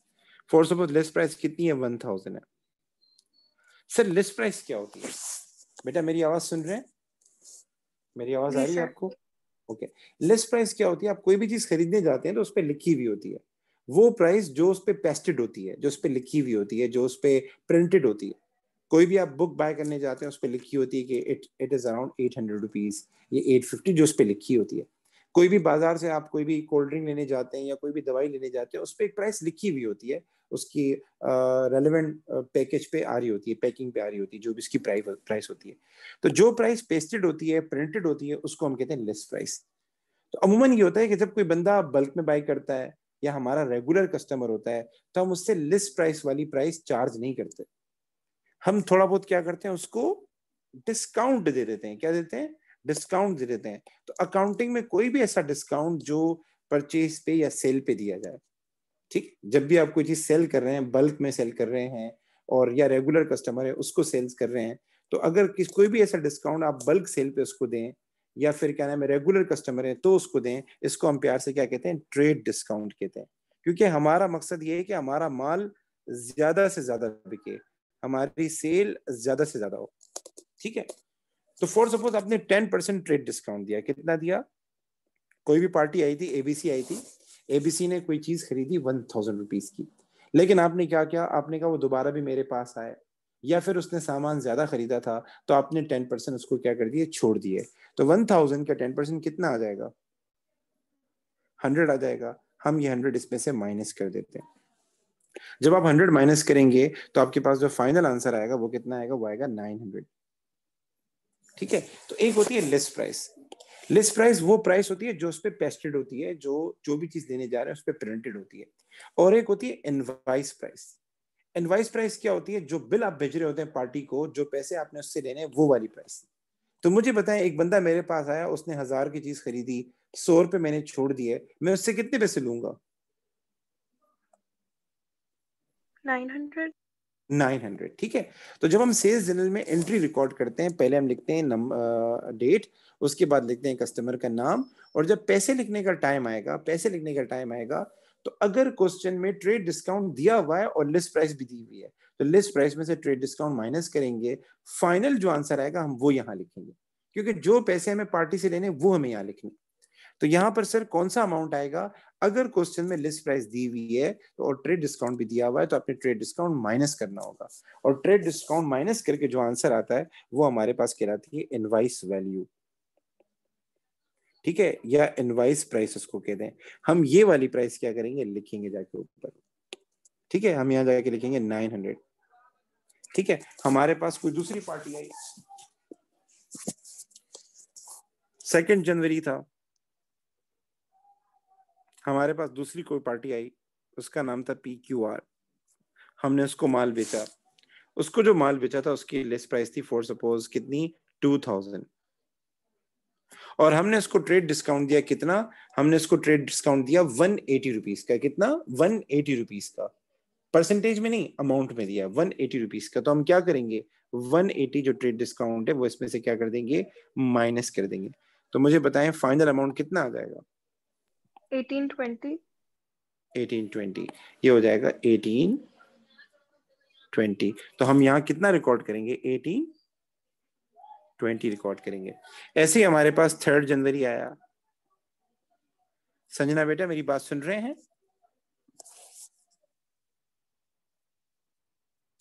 for suppose less price कितनी है वन थाउजेंड है सर लेस प्राइस क्या होती है बेटा मेरी आवाज सुन रहे हैं मेरी आवाज आ रही है आपको ओके लेस प्राइस क्या होती है आप कोई भी चीज खरीदने जाते हैं तो उस पर लिखी हुई होती है वो प्राइस जो उस पर पेस्टेड होती है जो उस पर लिखी हुई होती है जो उस पर प्रिंटेड होती है कोई भी आप बुक बाय करने जाते हैं उस पर लिखी होती है कि it it is around eight hundred rupees ये एट फिफ्टी जो उस पर लिखी होती है कोई भी बाजार से आप कोई भी कोल्ड ड्रिंक लेने जाते हैं या कोई भी दवाई लेने जाते हैं उस पर एक प्राइस लिखी हुई होती है उसकी रेलिवेंट पैकेज पे आ रही होती है पैकिंग पे आ रही होती है जो भी इसकी प्राइस होती है तो जो प्राइस पेस्टेड होती है प्रिंटेड होती है उसको हम कहते हैं लेस प्राइस तो अमूमन ये होता है कि जब कोई बंदा बल्क में बाई करता है या हमारा रेगुलर कस्टमर होता है तो हम उससे लिस्ट प्राइस वाली प्राइस चार्ज नहीं करते हम थोड़ा बहुत क्या करते हैं उसको डिस्काउंट दे देते हैं क्या देते हैं डिस्काउंट दे देते हैं तो अकाउंटिंग में कोई भी ऐसा डिस्काउंट जो परचेज पे या सेल पे दिया जाए ठीक जब भी आप कोई चीज सेल कर रहे हैं बल्क में सेल कर रहे हैं और या रेगुलर कस्टमर है उसको सेल्स कर रहे हैं तो अगर किस कोई भी ऐसा डिस्काउंट आप बल्क सेल पे उसको दें या फिर क्या नाम है रेगुलर कस्टमर है तो उसको दें इसको हम प्यार से क्या कहते हैं ट्रेड डिस्काउंट कहते हैं क्योंकि हमारा मकसद ये है कि हमारा माल ज्यादा से ज्यादा बिके हमारी सेल ज्यादा से ज्यादा हो ठीक है तो फॉर सपोज आपने टेन परसेंट ट्रेड डिस्काउंट दिया कितना दिया कोई भी पार्टी आई थी एबीसी आई थी एबीसी ने कोई चीज खरीदी वन थाउजेंड रुपीज की लेकिन आपने क्या किया आपने कहा वो दोबारा भी मेरे पास आए या फिर उसने सामान ज्यादा खरीदा था तो आपने टेन परसेंट उसको क्या कर दिया छोड़ दिए तो वन थाउजेंड का टेन परसेंट कितना आ जाएगा हंड्रेड आ जाएगा हम ये हंड्रेड इसमें से माइनस कर देते हैं जब आप हंड्रेड माइनस करेंगे तो आपके पास जो फाइनल आंसर आएगा वो कितना आएगा वो आएगा नाइन हंड्रेड ठीक है तो एक होती है लिस्ट प्राइस लिस्ट प्राइस वो प्राइस होती है जो उस पर पेस्टेड होती है जो जो भी चीज देने जा रहे हैं उस पर प्रिंटेड होती है और एक होती है इनवाइस प्राइस इनवाइस प्राइस क्या होती है जो बिल आप भेज रहे होते हैं पार्टी को जो पैसे आपने उससे लेने हैं वो वाली प्राइस तो मुझे बताएं एक बंदा मेरे पास आया उसने हजार की चीज खरीदी सौ रुपए मैंने छोड़ दिए मैं उससे कितने पैसे लूंगा 900 900 ठीक है तो जब हम सेल्स जनरल में एंट्री रिकॉर्ड करते हैं पहले हम लिखते हैं नम डेट उसके बाद लिखते हैं कस्टमर का नाम और जब पैसे लिखने का टाइम आएगा पैसे लिखने का टाइम आएगा तो अगर क्वेश्चन में ट्रेड डिस्काउंट दिया हुआ है और लिस्ट प्राइस भी दी हुई है तो लिस्ट प्राइस में से ट्रेड डिस्काउंट माइनस करेंगे फाइनल जो आंसर आएगा हम वो यहाँ लिखेंगे क्योंकि जो पैसे हमें पार्टी से लेने वो हमें यहाँ लिखने तो यहाँ पर सर कौन सा अमाउंट आएगा अगर क्वेश्चन में लिस्ट प्राइस दी हुई है तो और ट्रेड डिस्काउंट भी दिया हुआ है तो आपने ट्रेड डिस्काउंट माइनस करना होगा और ट्रेड डिस्काउंट माइनस करके जो आंसर आता है वो हमारे पास कहलाती है इनवाइस वैल्यू ठीक है या इनवाइस प्राइस उसको कह दें हम ये वाली प्राइस क्या करेंगे लिखेंगे जाके ऊपर ठीक है हम यहाँ जाके लिखेंगे नाइन हंड्रेड ठीक है हमारे पास कोई दूसरी पार्टी आई सेकेंड जनवरी था हमारे पास दूसरी कोई पार्टी आई उसका नाम था पी क्यू आर हमने उसको माल बेचा उसको जो माल बेचा था उसकी लिस्ट प्राइस थी फॉर सपोज कितनी टू थाउजेंड और हमने उसको ट्रेड डिस्काउंट दिया कितना हमने उसको ट्रेड डिस्काउंट दिया वन एटी रुपीज का कितना वन एटी रुपीज का परसेंटेज में नहीं अमाउंट में दिया वन एटी रुपीज का तो हम क्या करेंगे वन एटी जो ट्रेड डिस्काउंट है वो इसमें से क्या कर देंगे माइनस कर देंगे तो मुझे बताएं फाइनल अमाउंट कितना आ जाएगा एटीन ट्वेंटी एटीन ट्वेंटी ये हो जाएगा एटीन ट्वेंटी तो हम यहाँ कितना रिकॉर्ड करेंगे एटीन ट्वेंटी रिकॉर्ड करेंगे ऐसे ही हमारे पास थर्ड जनवरी आया संजना बेटा मेरी बात सुन रहे हैं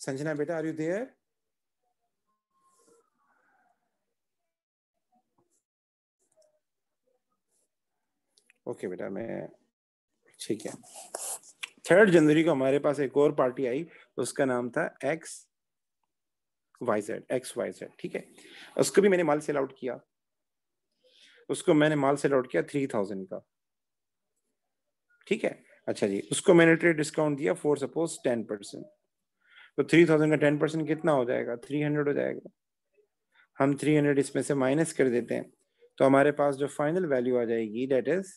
संजना बेटा आर यू देयर ओके बेटा मैं ठीक है थर्ड जनवरी को हमारे पास एक और पार्टी आई उसका नाम था X Y Z X Y Z ठीक है उसको भी मैंने माल सेल आउट किया उसको मैंने माल सेल आउट किया थ्री थाउजेंड का ठीक है अच्छा जी उसको मैंने ट्रेड डिस्काउंट दिया फॉर सपोज टेन परसेंट तो थ्री थाउजेंड का टेन परसेंट कितना हो जाएगा थ्री हंड्रेड हो जाएगा हम थ्री हंड्रेड इसमें से माइनस कर देते हैं तो हमारे पास जो फाइनल वैल्यू आ जाएगी डेट इज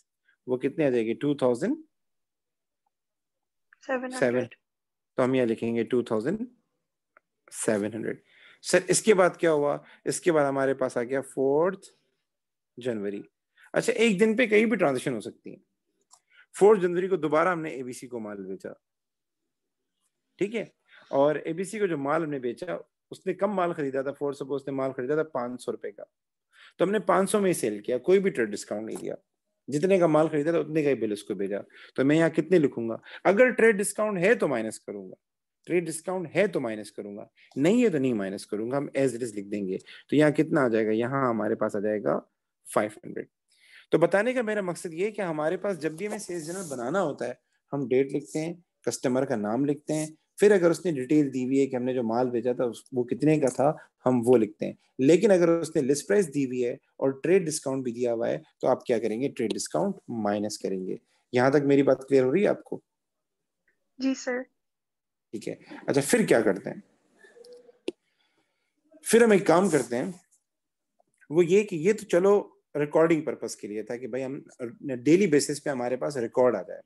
वो कितने आ जाएगी टू थाउजेंड सेवन तो हम यहाँ लिखेंगे two thousand seven hundred sir इसके बाद क्या हुआ इसके बाद हमारे पास आ गया फोर्थ जनवरी अच्छा एक दिन पे कहीं भी ट्रांजेक्शन हो सकती है फोर्थ जनवरी को दोबारा हमने एबीसी को माल बेचा ठीक है और एबीसी को जो माल हमने बेचा उसने कम माल खरीदा था फोर्थ सपोज ने माल खरीदा था पांच सौ रुपए का तो हमने पांच सौ में ही सेल किया कोई भी ट्रेड डिस्काउंट नहीं दिया जितने का माल खरीदा था उतने का ही बिल उसको भेजा तो मैं यहाँ कितने लिखूंगा अगर ट्रेड डिस्काउंट है तो माइनस करूंगा ट्रेड डिस्काउंट है तो माइनस करूंगा नहीं है तो नहीं माइनस करूंगा हम एज इट इज लिख देंगे तो यहाँ कितना आ जाएगा यहाँ हमारे पास आ जाएगा फाइव हंड्रेड तो बताने का मेरा मकसद ये है कि हमारे पास जब भी हमें सेल्स जनरल बनाना होता है हम डेट लिखते हैं कस्टमर का नाम लिखते हैं फिर अगर उसने डिटेल दी हुई है कि हमने जो माल भेजा था वो कितने का था हम वो लिखते हैं लेकिन अगर उसने लिस्ट प्राइस दी हुई है और ट्रेड डिस्काउंट भी दिया हुआ है तो आप क्या करेंगे ट्रेड डिस्काउंट माइनस करेंगे यहाँ तक मेरी बात क्लियर हो रही है आपको जी सर ठीक है अच्छा फिर क्या करते हैं फिर हम एक काम करते हैं वो ये कि ये तो चलो रिकॉर्डिंग पर्पज के लिए था कि भाई हम डेली बेसिस पे हमारे पास रिकॉर्ड आ जाए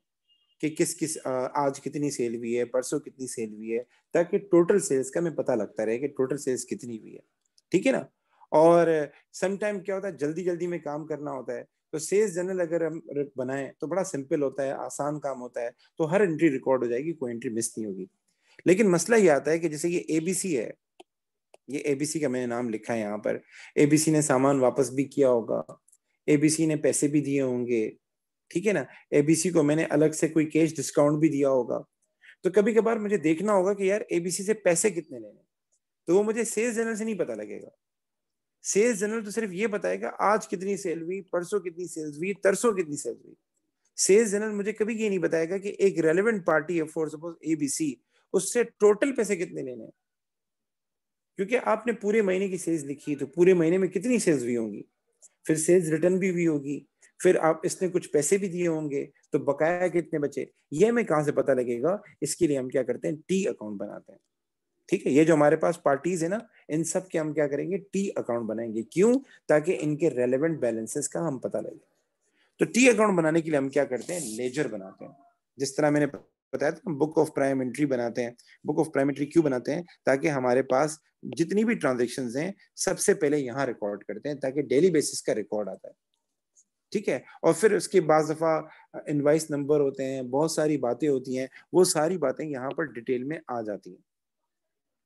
कि किस किस आज कितनी सेल हुई है परसों कितनी सेल हुई है ताकि टोटल सेल्स का मैं पता लगता रहे कि टोटल सेल्स कितनी हुई है ठीक है ना और समटाइम क्या होता है जल्दी जल्दी में काम करना होता है तो सेल्स जनरल अगर हम बनाए तो बड़ा सिंपल होता है आसान काम होता है तो हर एंट्री रिकॉर्ड हो जाएगी कोई एंट्री मिस नहीं होगी लेकिन मसला ये आता है कि जैसे ये एबीसी है ये एबीसी का मैंने नाम लिखा है यहाँ पर एबीसी ने सामान वापस भी किया होगा एबीसी ने पैसे भी दिए होंगे ठीक है ना एबीसी को मैंने अलग से कोई कैश डिस्काउंट भी दिया होगा तो कभी कभार मुझे देखना होगा कि यार एबीसी से पैसे कितने लेने तो वो मुझे सेल्स जनरल से नहीं पता लगेगा सेल्स जनरल तो सिर्फ ये बताएगा आज कितनी सेल हुई परसों कितनी सेल्स हुई तरसों कितनी सेल्स हुई सेल्स जनरल मुझे कभी ये नहीं बताएगा कि एक रेलिवेंट पार्टी है फॉर सपोज एबीसी उससे टोटल पैसे कितने लेने क्योंकि आपने पूरे महीने की सेल्स लिखी तो पूरे महीने में कितनी सेल्स हुई होंगी फिर सेल्स रिटर्न भी हुई होगी फिर आप इसने कुछ पैसे भी दिए होंगे तो बकाया कितने बचे ये हमें कहाँ से पता लगेगा इसके लिए हम क्या करते हैं टी अकाउंट बनाते हैं ठीक है ये जो हमारे पास पार्टीज है ना इन सब के हम क्या करेंगे टी अकाउंट बनाएंगे क्यों ताकि इनके रेलिवेंट बैलेंसेस का हम पता लगे तो टी अकाउंट बनाने के लिए हम क्या करते हैं लेजर बनाते हैं जिस तरह मैंने बताया था बुक ऑफ प्राइम एंट्री बनाते हैं बुक ऑफ प्राइम एंट्री क्यों बनाते हैं ताकि हमारे पास जितनी भी ट्रांजेक्शन हैं सबसे पहले यहाँ रिकॉर्ड करते हैं ताकि डेली बेसिस का रिकॉर्ड आता है ठीक है और फिर उसके बाद दफ़ा इनवाइस नंबर होते हैं बहुत सारी बातें होती हैं वो सारी बातें यहाँ पर डिटेल में आ जाती हैं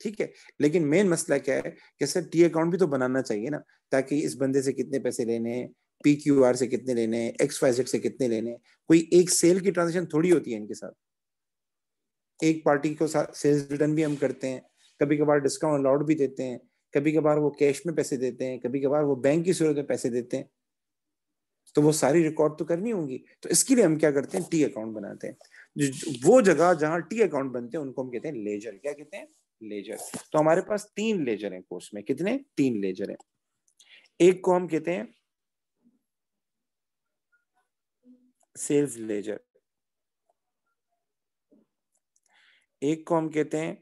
ठीक है लेकिन मेन मसला क्या है कि सर टी अकाउंट भी तो बनाना चाहिए ना ताकि इस बंदे से कितने पैसे लेने हैं पी क्यू आर से कितने लेने हैं एक्स वाई जेड से कितने लेने हैं कोई एक सेल की ट्रांजेक्शन थोड़ी होती है इनके साथ एक पार्टी को सेल्स रिटर्न भी हम करते हैं कभी कभार डिस्काउंट अलाउड भी देते हैं कभी कभार वो कैश में पैसे देते हैं कभी कभार वो बैंक की सूरत में पैसे देते हैं तो वो सारी रिकॉर्ड तो करनी होगी तो इसके लिए हम क्या करते हैं टी अकाउंट बनाते हैं वो जगह जहां टी अकाउंट बनते हैं उनको हम कहते हैं लेजर क्या कहते हैं लेजर तो हमारे पास तीन लेजर हैं कोर्स में कितने तीन लेजर हैं एक को हम कहते हैं सेल्स लेजर एक को हम कहते हैं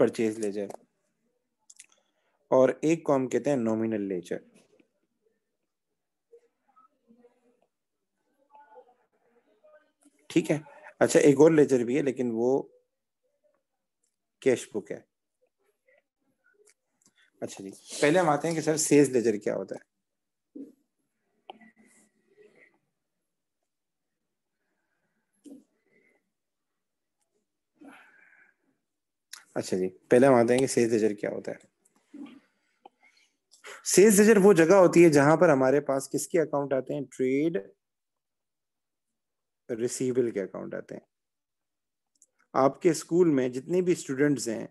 परचेज लेजर और एक को हम कहते हैं नॉमिनल लेजर ठीक है अच्छा एक और लेजर भी है लेकिन वो कैश बुक है अच्छा जी पहले हम आते हैं कि सर सेल्स लेजर क्या होता है अच्छा जी पहले हम आते हैं कि सेज जजर क्या होता है सेज लेजर वो जगह होती है जहां पर हमारे पास किसके अकाउंट आते हैं ट्रेड रिसीवेबल के अकाउंट आते हैं आपके स्कूल में जितने भी स्टूडेंट्स हैं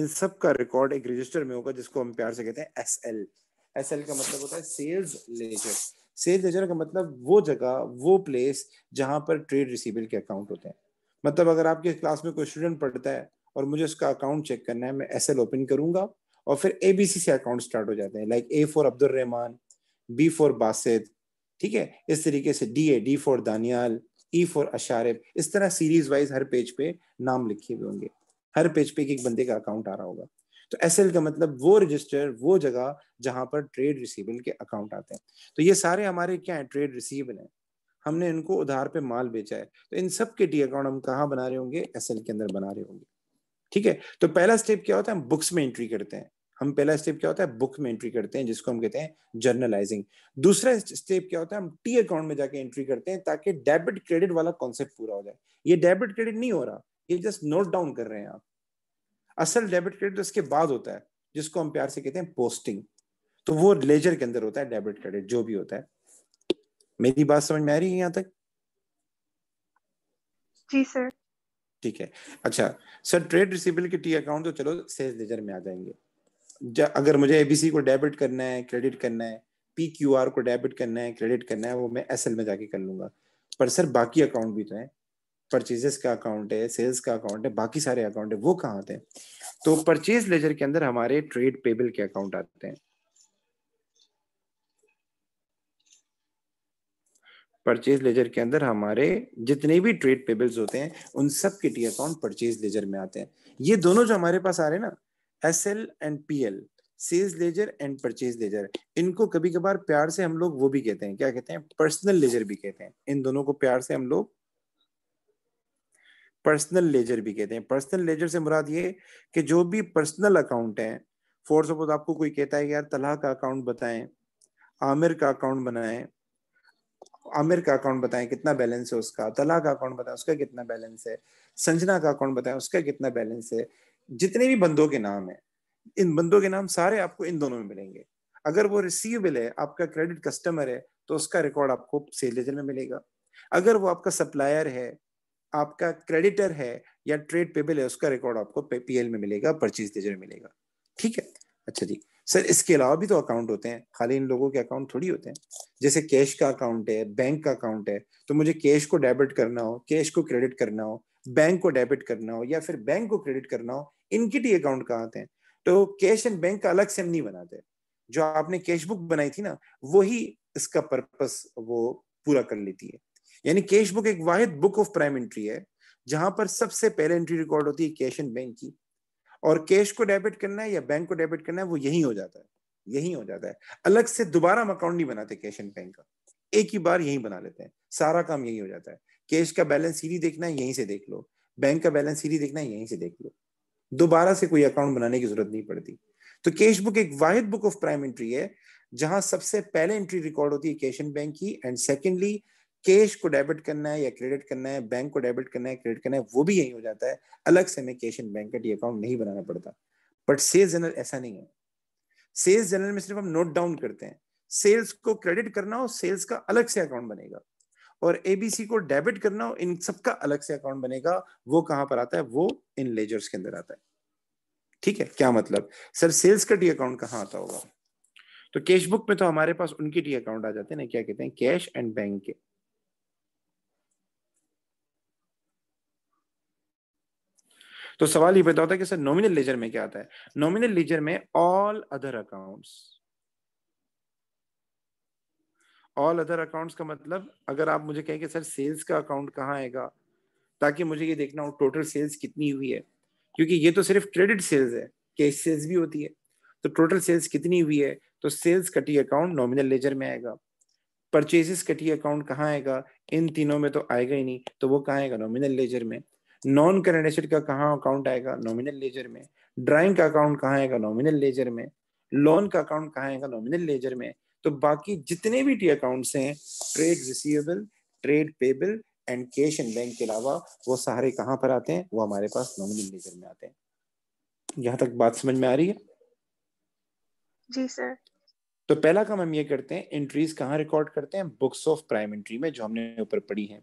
इन सब का रिकॉर्ड एक रजिस्टर में होगा जिसको हम प्यार से कहते हैं एस एल एस एल का मतलब होता है सेल्स लेजर सेल्स लेजर का मतलब वो जगह वो प्लेस जहां पर ट्रेड रिसीवेबल के अकाउंट होते हैं मतलब अगर आपके क्लास में कोई स्टूडेंट पढ़ता है और मुझे उसका अकाउंट चेक करना है मैं एस एल ओपन करूंगा और फिर ए बी सी से अकाउंट स्टार्ट हो जाते हैं like A for Rahman B for Basit ठीक है इस तरीके से D A D for Daniyal E for Ashraf इस तरह सीरीज वाइज हर पेज पे नाम लिखे हुए होंगे हर पेज पे एक बंदे का अकाउंट आ रहा होगा तो एस का मतलब वो रजिस्टर वो जगह जहां पर ट्रेड रिसीवेबल के अकाउंट आते हैं तो ये सारे हमारे क्या है ट्रेड रिसीवेबल है हमने इनको उधार पे माल बेचा है तो इन सब के डी अकाउंट हम कहाँ बना रहे होंगे एस के अंदर बना रहे होंगे ठीक है तो पहला स्टेप क्या होता है हम बुक्स में एंट्री करते हैं हम पहला स्टेप क्या होता है बुक में एंट्री करते हैं जिसको हम कहते हैं जर्नलाइजिंग दूसरा स्टेप क्या होता है हम टी अकाउंट में जाके एंट्री करते हैं ताकि डेबिट क्रेडिट वाला कॉन्सेप्ट पूरा हो जाए ये डेबिट क्रेडिट नहीं हो रहा ये जस्ट नोट डाउन कर रहे हैं आप असल डेबिट क्रेडिट उसके बाद होता है जिसको हम प्यार से कहते हैं पोस्टिंग तो वो लेजर के अंदर होता है डेबिट क्रेडिट जो भी होता है मेरी बात समझ में आ रही है यहाँ तक जी सर ठीक है अच्छा सर ट्रेड टी अकाउंट तो चलो सेल्स लेजर में आ जाएंगे अगर मुझे एबीसी को डेबिट करना है क्रेडिट करना है पी क्यू आर को डेबिट करना है क्रेडिट करना है वो मैं एस एल में जाके कर लूंगा पर सर बाकी अकाउंट भी तो है परचेजेस का अकाउंट है सेल्स का अकाउंट है बाकी सारे अकाउंट है वो कहाँ आते हैं तो परचेज लेजर के अंदर हमारे ट्रेड पेबल के अकाउंट आते हैं परचेज लेजर के अंदर हमारे जितने भी ट्रेड पेबल्स होते हैं उन सब के टी अकाउंट परचेज लेजर में आते हैं ये दोनों जो हमारे पास आ रहे हैं ना S L and P L sales ledger and purchase ledger इनको कभी कभार प्यार से हम लोग वो भी कहते हैं क्या कहते हैं पर्सनल लेजर भी कहते हैं इन दोनों को प्यार से हम लोग पर्सनल लेजर भी कहते हैं पर्सनल लेजर से मुराद ये कि जो भी पर्सनल अकाउंट है फॉर सपोज आपको कोई कहता है यार तलाह का अकाउंट बताएं आमिर का अकाउंट बनाएं आमिर का अकाउंट बताएं कितना बैलेंस है उसका तला का अकाउंट बताएं उसका कितना बैलेंस है संजना का अकाउंट बताएं उसका कितना बैलेंस है जितने भी बंदों के नाम है इन बंदों के नाम सारे आपको इन दोनों में मिलेंगे अगर वो रिसीवेबल है आपका क्रेडिट कस्टमर है तो उसका रिकॉर्ड आपको सेल लेजर में मिलेगा अगर वो आपका सप्लायर है आपका क्रेडिटर है या ट्रेड पेबल है उसका रिकॉर्ड आपको पीएल में मिलेगा परचेज लेजर में मिलेगा ठीक है अच्छा जी सर इसके अलावा भी तो अकाउंट होते हैं खाली इन लोगों के अकाउंट थोड़ी होते हैं जैसे कैश का अकाउंट है बैंक का अकाउंट है तो मुझे कैश को डेबिट करना हो कैश को क्रेडिट करना हो बैंक को डेबिट करना हो या फिर बैंक को क्रेडिट करना हो इनके टी अकाउंट कहाँ आते हैं तो कैश एंड बैंक का अलग से हम नहीं बनाते जो आपने कैश बुक बनाई थी ना वही इसका पर्पस वो पूरा कर लेती है यानी कैश बुक एक वाहिद बुक ऑफ प्राइम एंट्री है जहां पर सबसे पहले एंट्री रिकॉर्ड होती है कैश एंड बैंक की और कैश को डेबिट करना है या बैंक को डेबिट करना है वो यही हो जाता है यही हो जाता है अलग से दोबारा हम अकाउंट नहीं बनाते कैश एंड बैंक का एक ही बार यही बना लेते हैं सारा काम यही हो जाता है कैश का बैलेंस सीधी देखना है यहीं से देख लो बैंक का बैलेंस सीधी देखना है यहीं से देख लो दोबारा से कोई अकाउंट बनाने की जरूरत नहीं पड़ती तो कैश बुक एक वाहिद बुक ऑफ प्राइम एंट्री है जहां सबसे पहले एंट्री रिकॉर्ड होती है कैश एंड बैंक की एंड सेकेंडली कैश को डेबिट करना है या क्रेडिट करना है बैंक को डेबिट करना है क्रेडिट करना है वो भी यही हो जाता है अलग से हमें कैश इन बैंक का अकाउंट नहीं बनाना पड़ता बट सेल्स जनरल ऐसा नहीं है सेल्स जनरल में सिर्फ हम नोट डाउन करते हैं सेल्स को क्रेडिट करना हो सेल्स का अलग से अकाउंट बनेगा और एबीसी को डेबिट करना हो इन सबका अलग से अकाउंट बनेगा वो कहां पर आता है वो इन लेजर्स के अंदर आता है ठीक है क्या मतलब सर सेल्स का डी अकाउंट कहाँ आता होगा तो कैश बुक में तो हमारे पास उनके डी अकाउंट आ जाते हैं ना क्या कहते हैं कैश एंड बैंक के तो सवाल ये पैदा होता है कि सर नॉमिनल लेजर में क्या आता है नॉमिनल लेजर में all other accounts all other accounts का मतलब अगर आप मुझे कहें कि सर सेल्स का अकाउंट कहाँ आएगा ताकि मुझे ये देखना हो टोटल सेल्स कितनी हुई है क्योंकि ये तो सिर्फ क्रेडिट सेल्स है कैश सेल्स भी होती है तो टोटल सेल्स कितनी हुई है तो सेल्स कटी अकाउंट नॉमिनल लेजर में आएगा परचेजेस कटी अकाउंट कहाँ आएगा इन तीनों में तो आएगा ही नहीं तो वो कहाँ आएगा नॉमिनल लेजर में नॉन करेंट एसेट का कहाँ अकाउंट आएगा नॉमिनल लेजर में ड्राइंग का अकाउंट कहाँ आएगा नॉमिनल लेजर में लोन का अकाउंट कहाँ आएगा नॉमिनल लेजर में तो बाकी जितने भी टी अकाउंट्स हैं trade receivable trade payable and cash and bank के अलावा वो सारे कहाँ पर आते हैं वो हमारे पास नॉमिनल लेजर में आते हैं यहाँ तक बात समझ में आ रही है जी सर तो पहला काम हम ये करते हैं एंट्रीज कहाँ रिकॉर्ड करते हैं बुक्स ऑफ प्राइम एंट्री में जो हमने ऊपर पढ़ी है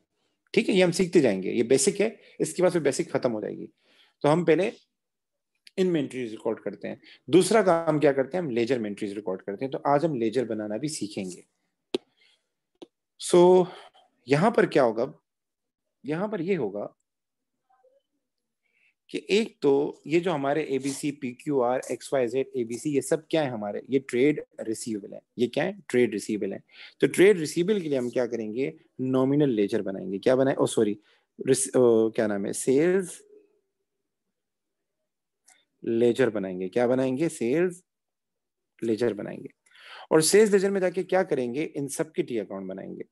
ठीक है ये हम सीखते जाएंगे ये बेसिक है इसके बाद फिर बेसिक खत्म हो जाएगी तो हम पहले इन्वेंट्रीज रिकॉर्ड करते हैं दूसरा काम क्या करते हैं हम लेजर इन्वेंट्रीज रिकॉर्ड करते हैं तो आज हम लेजर बनाना भी सीखेंगे सो so, यहां पर क्या होगा यहां पर ये यह होगा कि एक तो ये जो हमारे A B C P Q R X Y Z A B C ये सब क्या है हमारे ये ट्रेड रिसीवेबल है ये क्या है ट्रेड रिसीवेबल है तो ट्रेड रिसीवेबल के लिए हम क्या करेंगे नॉमिनल लेजर बनाएंगे क्या बनाए oh, ओ सॉरी क्या नाम है सेल्स लेजर बनाएंगे क्या बनाएंगे सेल्स लेजर बनाएंगे और सेल्स लेजर में जाके क्या करेंगे इन सब के टी अकाउंट बनाएंगे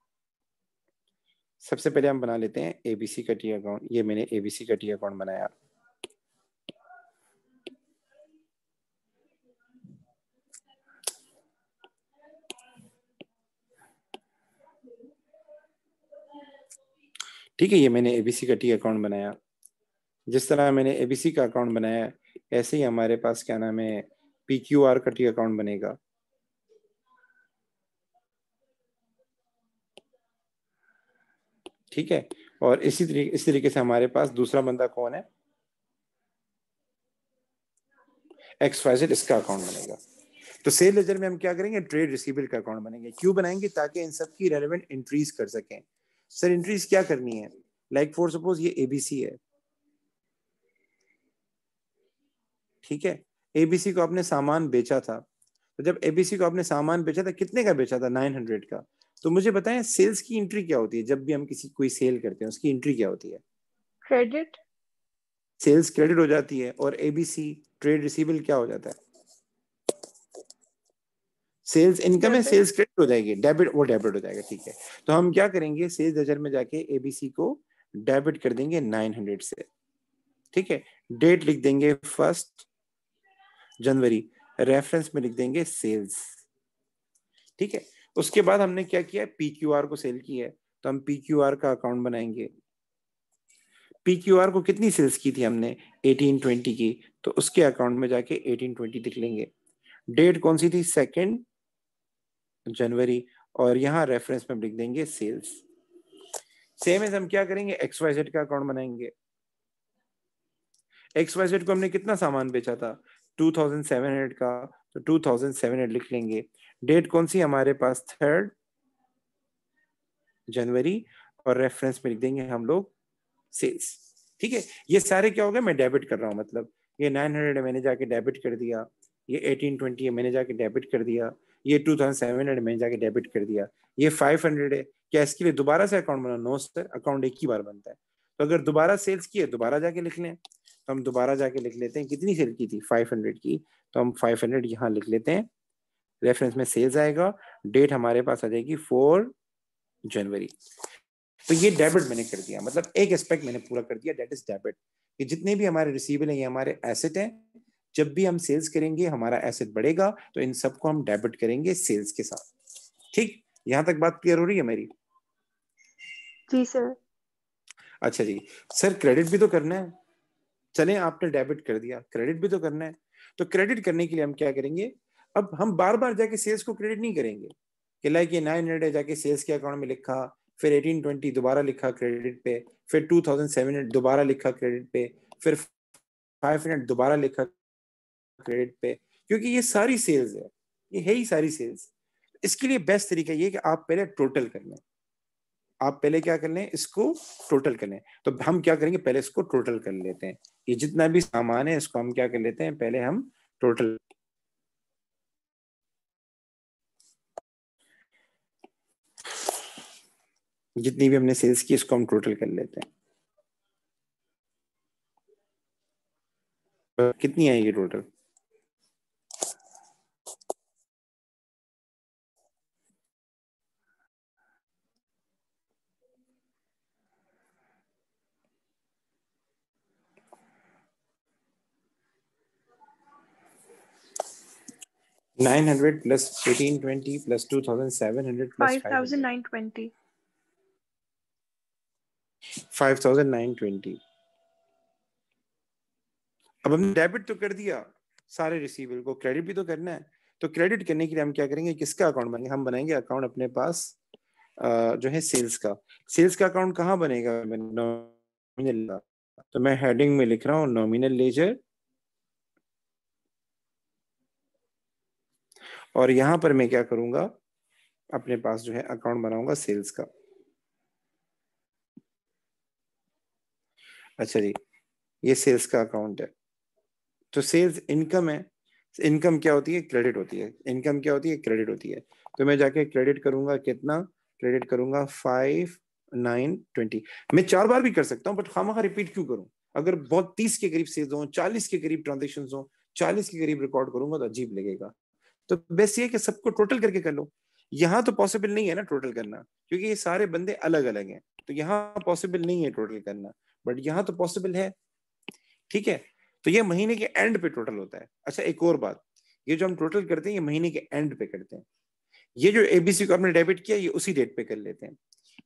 सबसे पहले हम बना लेते हैं एबीसी का टी अकाउंट ये मैंने एबीसी का टी अकाउंट बनाया ठीक है ये मैंने एबीसी का टी अकाउंट बनाया जिस तरह मैंने एबीसी का अकाउंट बनाया ऐसे ही हमारे पास क्या नाम है पी क्यू आर का टी अकाउंट बनेगा ठीक है और इसी तरीके इस तरीके से हमारे पास दूसरा बंदा कौन है एक्स वाई इसका अकाउंट बनेगा तो सेल लेजर में हम क्या करेंगे ट्रेड रिसीवेबल का अकाउंट बनेंगे क्यों बनाएंगे ताकि इन सब की रेलिवेंट एंट्रीज कर सकें सर एंट्रीज क्या करनी है लाइक फॉर सपोज ये एबीसी है ठीक है एबीसी को आपने सामान बेचा था तो जब एबीसी को आपने सामान बेचा था कितने का बेचा था 900 का तो मुझे बताएं सेल्स की एंट्री क्या होती है जब भी हम किसी कोई सेल करते हैं उसकी एंट्री क्या होती है क्रेडिट सेल्स क्रेडिट हो जाती है और एबीसी ट्रेड रिसीवेबल क्या हो जाता है सेल्स इनकम है सेल्स क्रेडिट हो जाएगी डेबिट वो डेबिट हो जाएगा ठीक है तो हम क्या करेंगे सेल्स रजर में जाके एबीसी को डेबिट कर देंगे नाइन हंड्रेड से ठीक है डेट लिख देंगे फर्स्ट जनवरी रेफरेंस में लिख देंगे सेल्स ठीक है उसके बाद हमने क्या किया पी क्यू आर को सेल किया है तो हम पी क्यू आर का अकाउंट बनाएंगे पी क्यू आर को कितनी सेल्स की थी हमने एटीन ट्वेंटी की तो उसके अकाउंट में जाके एटीन ट्वेंटी लिख लेंगे डेट कौन सी थी सेकेंड जनवरी और यहाँ रेफरेंस में हम लिख देंगे सेल्स सेम एज हम क्या करेंगे एक्स वाई जेड का अकाउंट बनाएंगे एक्स वाई जेड को हमने कितना सामान बेचा था 2700 का तो 2700 लिख लेंगे डेट कौन सी हमारे पास थर्ड जनवरी और रेफरेंस में लिख देंगे हम लोग सेल्स ठीक है ये सारे क्या हो गए मैं डेबिट कर रहा हूं मतलब ये 900 है मैंने जाके डेबिट कर दिया ये 1820 है मैंने जाके डेबिट कर दिया ये टू थाउजेंड सेवन हंड्रेड मैंने जाके डेबिट कर दिया ये फाइव हंड्रेड है क्या इसके लिए दोबारा से अकाउंट बना नो सर अकाउंट एक ही बार बनता है तो अगर दोबारा सेल्स की है दोबारा जाके लिख लें तो हम दोबारा जाके लिख लेते हैं कितनी सेल की थी फाइव हंड्रेड की तो हम फाइव हंड्रेड यहाँ लिख लेते हैं रेफरेंस में सेल्स आएगा डेट हमारे पास आ जाएगी फोर जनवरी तो ये डेबिट मैंने कर दिया मतलब एक एस्पेक्ट मैंने पूरा कर दिया डेट इज डेबिट कि जितने भी हमारे रिसीवेबल हैं ये हमारे एसेट हैं जब भी हम सेल्स करेंगे हमारा एसेट बढ़ेगा तो इन सबको हम डेबिट करेंगे सेल्स के साथ ठीक यहाँ तक बात क्लियर हो रही है मेरी जी सर अच्छा जी सर क्रेडिट भी तो करना है चले आपने डेबिट कर दिया क्रेडिट भी तो करना है तो क्रेडिट करने के लिए हम क्या करेंगे अब हम बार बार जाके सेल्स को क्रेडिट नहीं करेंगे कि लाइक ये नाइन हंड्रेड है जाके सेल्स के अकाउंट में लिखा फिर एटीन ट्वेंटी दोबारा लिखा क्रेडिट पे फिर टू थाउजेंड सेवन दोबारा लिखा क्रेडिट पे फिर फाइव हंड्रेड दोबारा लिखा क्रेडिट पे क्योंकि ये सारी सेल्स है ये है ही सारी सेल्स इसके लिए बेस्ट तरीका ये कि आप पहले टोटल कर लें आप पहले क्या कर लें इसको टोटल कर लें तो हम क्या करेंगे पहले इसको टोटल कर लेते हैं ये जितना भी सामान है इसको हम क्या कर लेते हैं पहले हम टोटल जितनी भी हमने सेल्स की इसको हम टोटल कर लेते हैं कितनी आएगी टोटल 900 plus 1820 plus 2700 plus 5920 5920 अब हमने डेबिट तो कर दिया सारे रिसीवेबल को क्रेडिट भी तो करना है तो क्रेडिट करने के लिए हम क्या करेंगे किसका अकाउंट बनेंगे हम बनाएंगे अकाउंट अपने पास जो है सेल्स का सेल्स का अकाउंट कहाँ बनेगा तो मैं हेडिंग में लिख रहा हूँ नॉमिनल लेजर और यहां पर मैं क्या करूंगा अपने पास जो है अकाउंट बनाऊंगा सेल्स का अच्छा जी ये सेल्स का अकाउंट है तो सेल्स इनकम है इनकम क्या होती है क्रेडिट होती है इनकम क्या होती है क्रेडिट होती है तो मैं जाके क्रेडिट करूंगा कितना क्रेडिट करूंगा फाइव नाइन ट्वेंटी मैं चार बार भी कर सकता हूँ बट खामा रिपीट क्यों करूँ अगर बहुत तीस के करीब सेल्स हो चालीस के करीब ट्रांजेक्शन हो चालीस के करीब रिकॉर्ड करूंगा तो अजीब लगेगा तो बेस्ट ये कि सबको टोटल करके कर लो यहाँ तो पॉसिबल नहीं है ना टोटल करना क्योंकि ये सारे बंदे अलग अलग हैं तो यहाँ पॉसिबल नहीं है टोटल करना बट यहाँ तो पॉसिबल है ठीक है तो ये महीने के एंड पे टोटल होता है अच्छा एक और बात ये जो हम टोटल करते हैं ये महीने के एंड पे करते हैं ये जो एबीसी को आपने डेबिट किया ये उसी डेट पे कर लेते हैं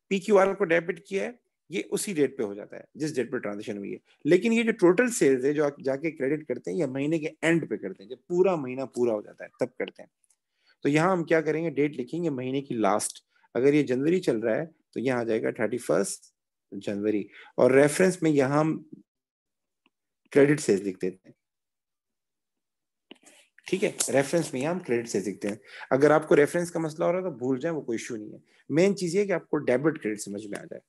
पी क्यू आर को डेबिट किया है ये उसी डेट पे हो जाता है जिस डेट पे ट्रांजेक्शन हुई है लेकिन ये जो टोटल सेल्स है जो आप जाके क्रेडिट करते हैं या महीने के एंड पे करते हैं जब पूरा महीना पूरा हो जाता है तब करते हैं तो यहाँ हम क्या करेंगे डेट लिखेंगे महीने की लास्ट अगर ये जनवरी चल रहा है तो यहाँ आ जाएगा थर्टी फर्स्ट जनवरी और रेफरेंस में यहाँ हम क्रेडिट सेल्स लिख देते हैं ठीक है रेफरेंस में हम क्रेडिट से सीखते हैं अगर आपको रेफरेंस का मसला हो रहा है तो भूल जाए वो कोई इशू नहीं है मेन चीज ये कि आपको डेबिट क्रेडिट समझ में आ जाए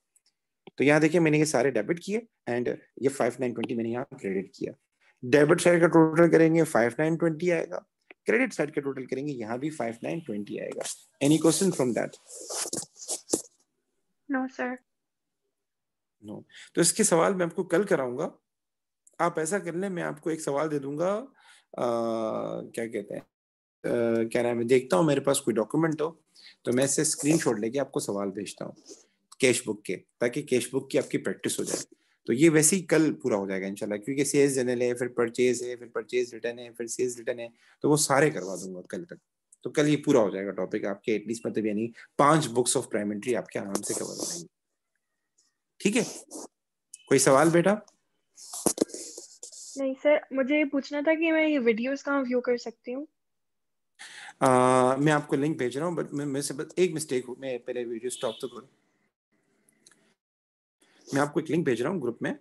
तो यहाँ देखिए मैंने ये सारे डेबिट किए एंड ये फाइव नाइन ट्वेंटी मैंने यहाँ क्रेडिट किया डेबिट साइड का टोटल करेंगे फाइव नाइन ट्वेंटी आएगा क्रेडिट साइड का टोटल करेंगे यहाँ भी फाइव नाइन ट्वेंटी आएगा any question from that no sir no तो इसके सवाल मैं आपको कल कराऊंगा आप ऐसा कर ले मैं आपको एक सवाल दे दूंगा आ, क्या कहते हैं क्या नाम है देखता हूँ मेरे पास कोई डॉक्यूमेंट हो तो मैं इसे स्क्रीन शॉट लेके आपको सवाल भेजता हूँ कैश बुक के ताकि कैश बुक की आपकी प्रैक्टिस हो जाए तो ये वैसे ही कल पूरा हो जाएगा इंशाल्लाह क्योंकि सेल्स जनरल है फिर परचेज है फिर परचेज रिटर्न है फिर सेल्स रिटर्न है तो वो सारे करवा दूंगा कल तक तो कल ये पूरा हो जाएगा टॉपिक आपके एटलीस्ट मतलब यानी पांच बुक्स ऑफ प्राइमेंट्री आपके आराम से कवर हो जाएंगे ठीक है कोई सवाल बेटा नहीं सर मुझे ये पूछना था कि मैं ये वीडियोस कहाँ व्यू कर सकती हूँ मैं आपको लिंक भेज रहा हूँ बट मैं मेरे से बस एक मिस्टेक मैं पहले वीडियो स्टॉप तो करूँ मैं आपको एक लिंक भेज रहा हूँ ग्रुप में